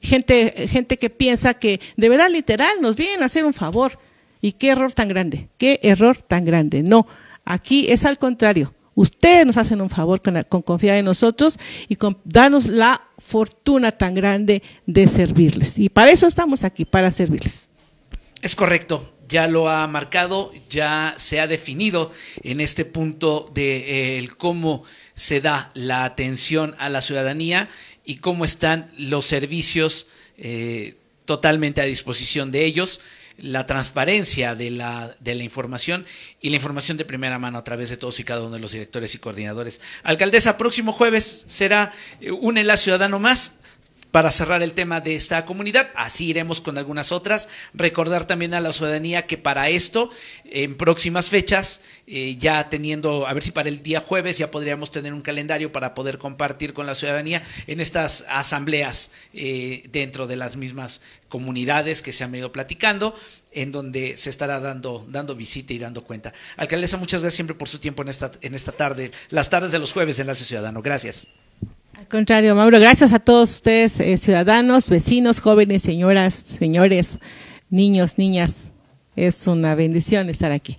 gente, gente que piensa que de verdad literal nos vienen a hacer un favor. Y qué error tan grande, qué error tan grande. No, aquí es al contrario. Ustedes nos hacen un favor con, confiar en nosotros y con darnos la fortuna tan grande de servirles. Y para eso estamos aquí, para servirles.
Es correcto, ya lo ha marcado, ya se ha definido en este punto de eh, cómo se da la atención a la ciudadanía y cómo están los servicios eh, totalmente a disposición de ellos, la transparencia de la, de la información y la información de primera mano a través de todos y cada uno de los directores y coordinadores. Alcaldesa, próximo jueves será eh, un enlace ciudadano más para cerrar el tema de esta comunidad. Así iremos con algunas otras. Recordar también a la ciudadanía que para esto, en próximas fechas, eh, ya teniendo, a ver si para el día jueves ya podríamos tener un calendario para poder compartir con la ciudadanía en estas asambleas eh, dentro de las mismas comunidades que se han venido platicando, en donde se estará dando, dando visita y dando cuenta. Alcaldesa, muchas gracias siempre por su tiempo en esta, en esta tarde, las tardes de los jueves de Enlace Ciudadano. Gracias.
Al contrario, Mauro, gracias a todos ustedes, eh, ciudadanos, vecinos, jóvenes, señoras, señores, niños, niñas. Es una bendición estar aquí.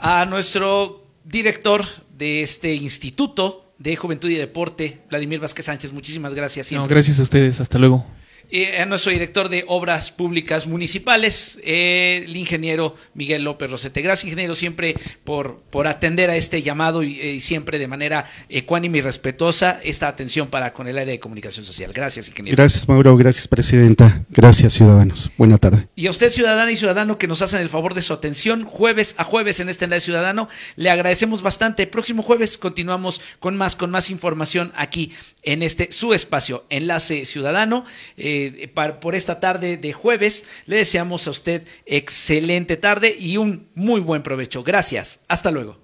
A nuestro director de este instituto de Juventud y Deporte, Vladimir Vázquez Sánchez, muchísimas gracias. gracias a
ustedes, hasta luego
a eh, nuestro director de Obras Públicas Municipales, eh, el ingeniero Miguel López Rosete. Gracias, ingeniero, siempre por, por atender a este llamado eh, y, siempre de manera ecuánime y respetuosa esta atención para con el área de comunicación social. Gracias, ingeniero. Gracias,
Mauro. Gracias, presidenta. Gracias, ciudadanos. Buena tarde.
Y a usted, ciudadana y ciudadano, que nos hacen el favor de su atención jueves a jueves en este Enlace Ciudadano. Le agradecemos bastante. próximo jueves continuamos con más, con más información aquí en este su espacio, Enlace Ciudadano. Eh, por esta tarde de jueves. Le deseamos a usted excelente tarde y un muy buen provecho. Gracias. Hasta luego.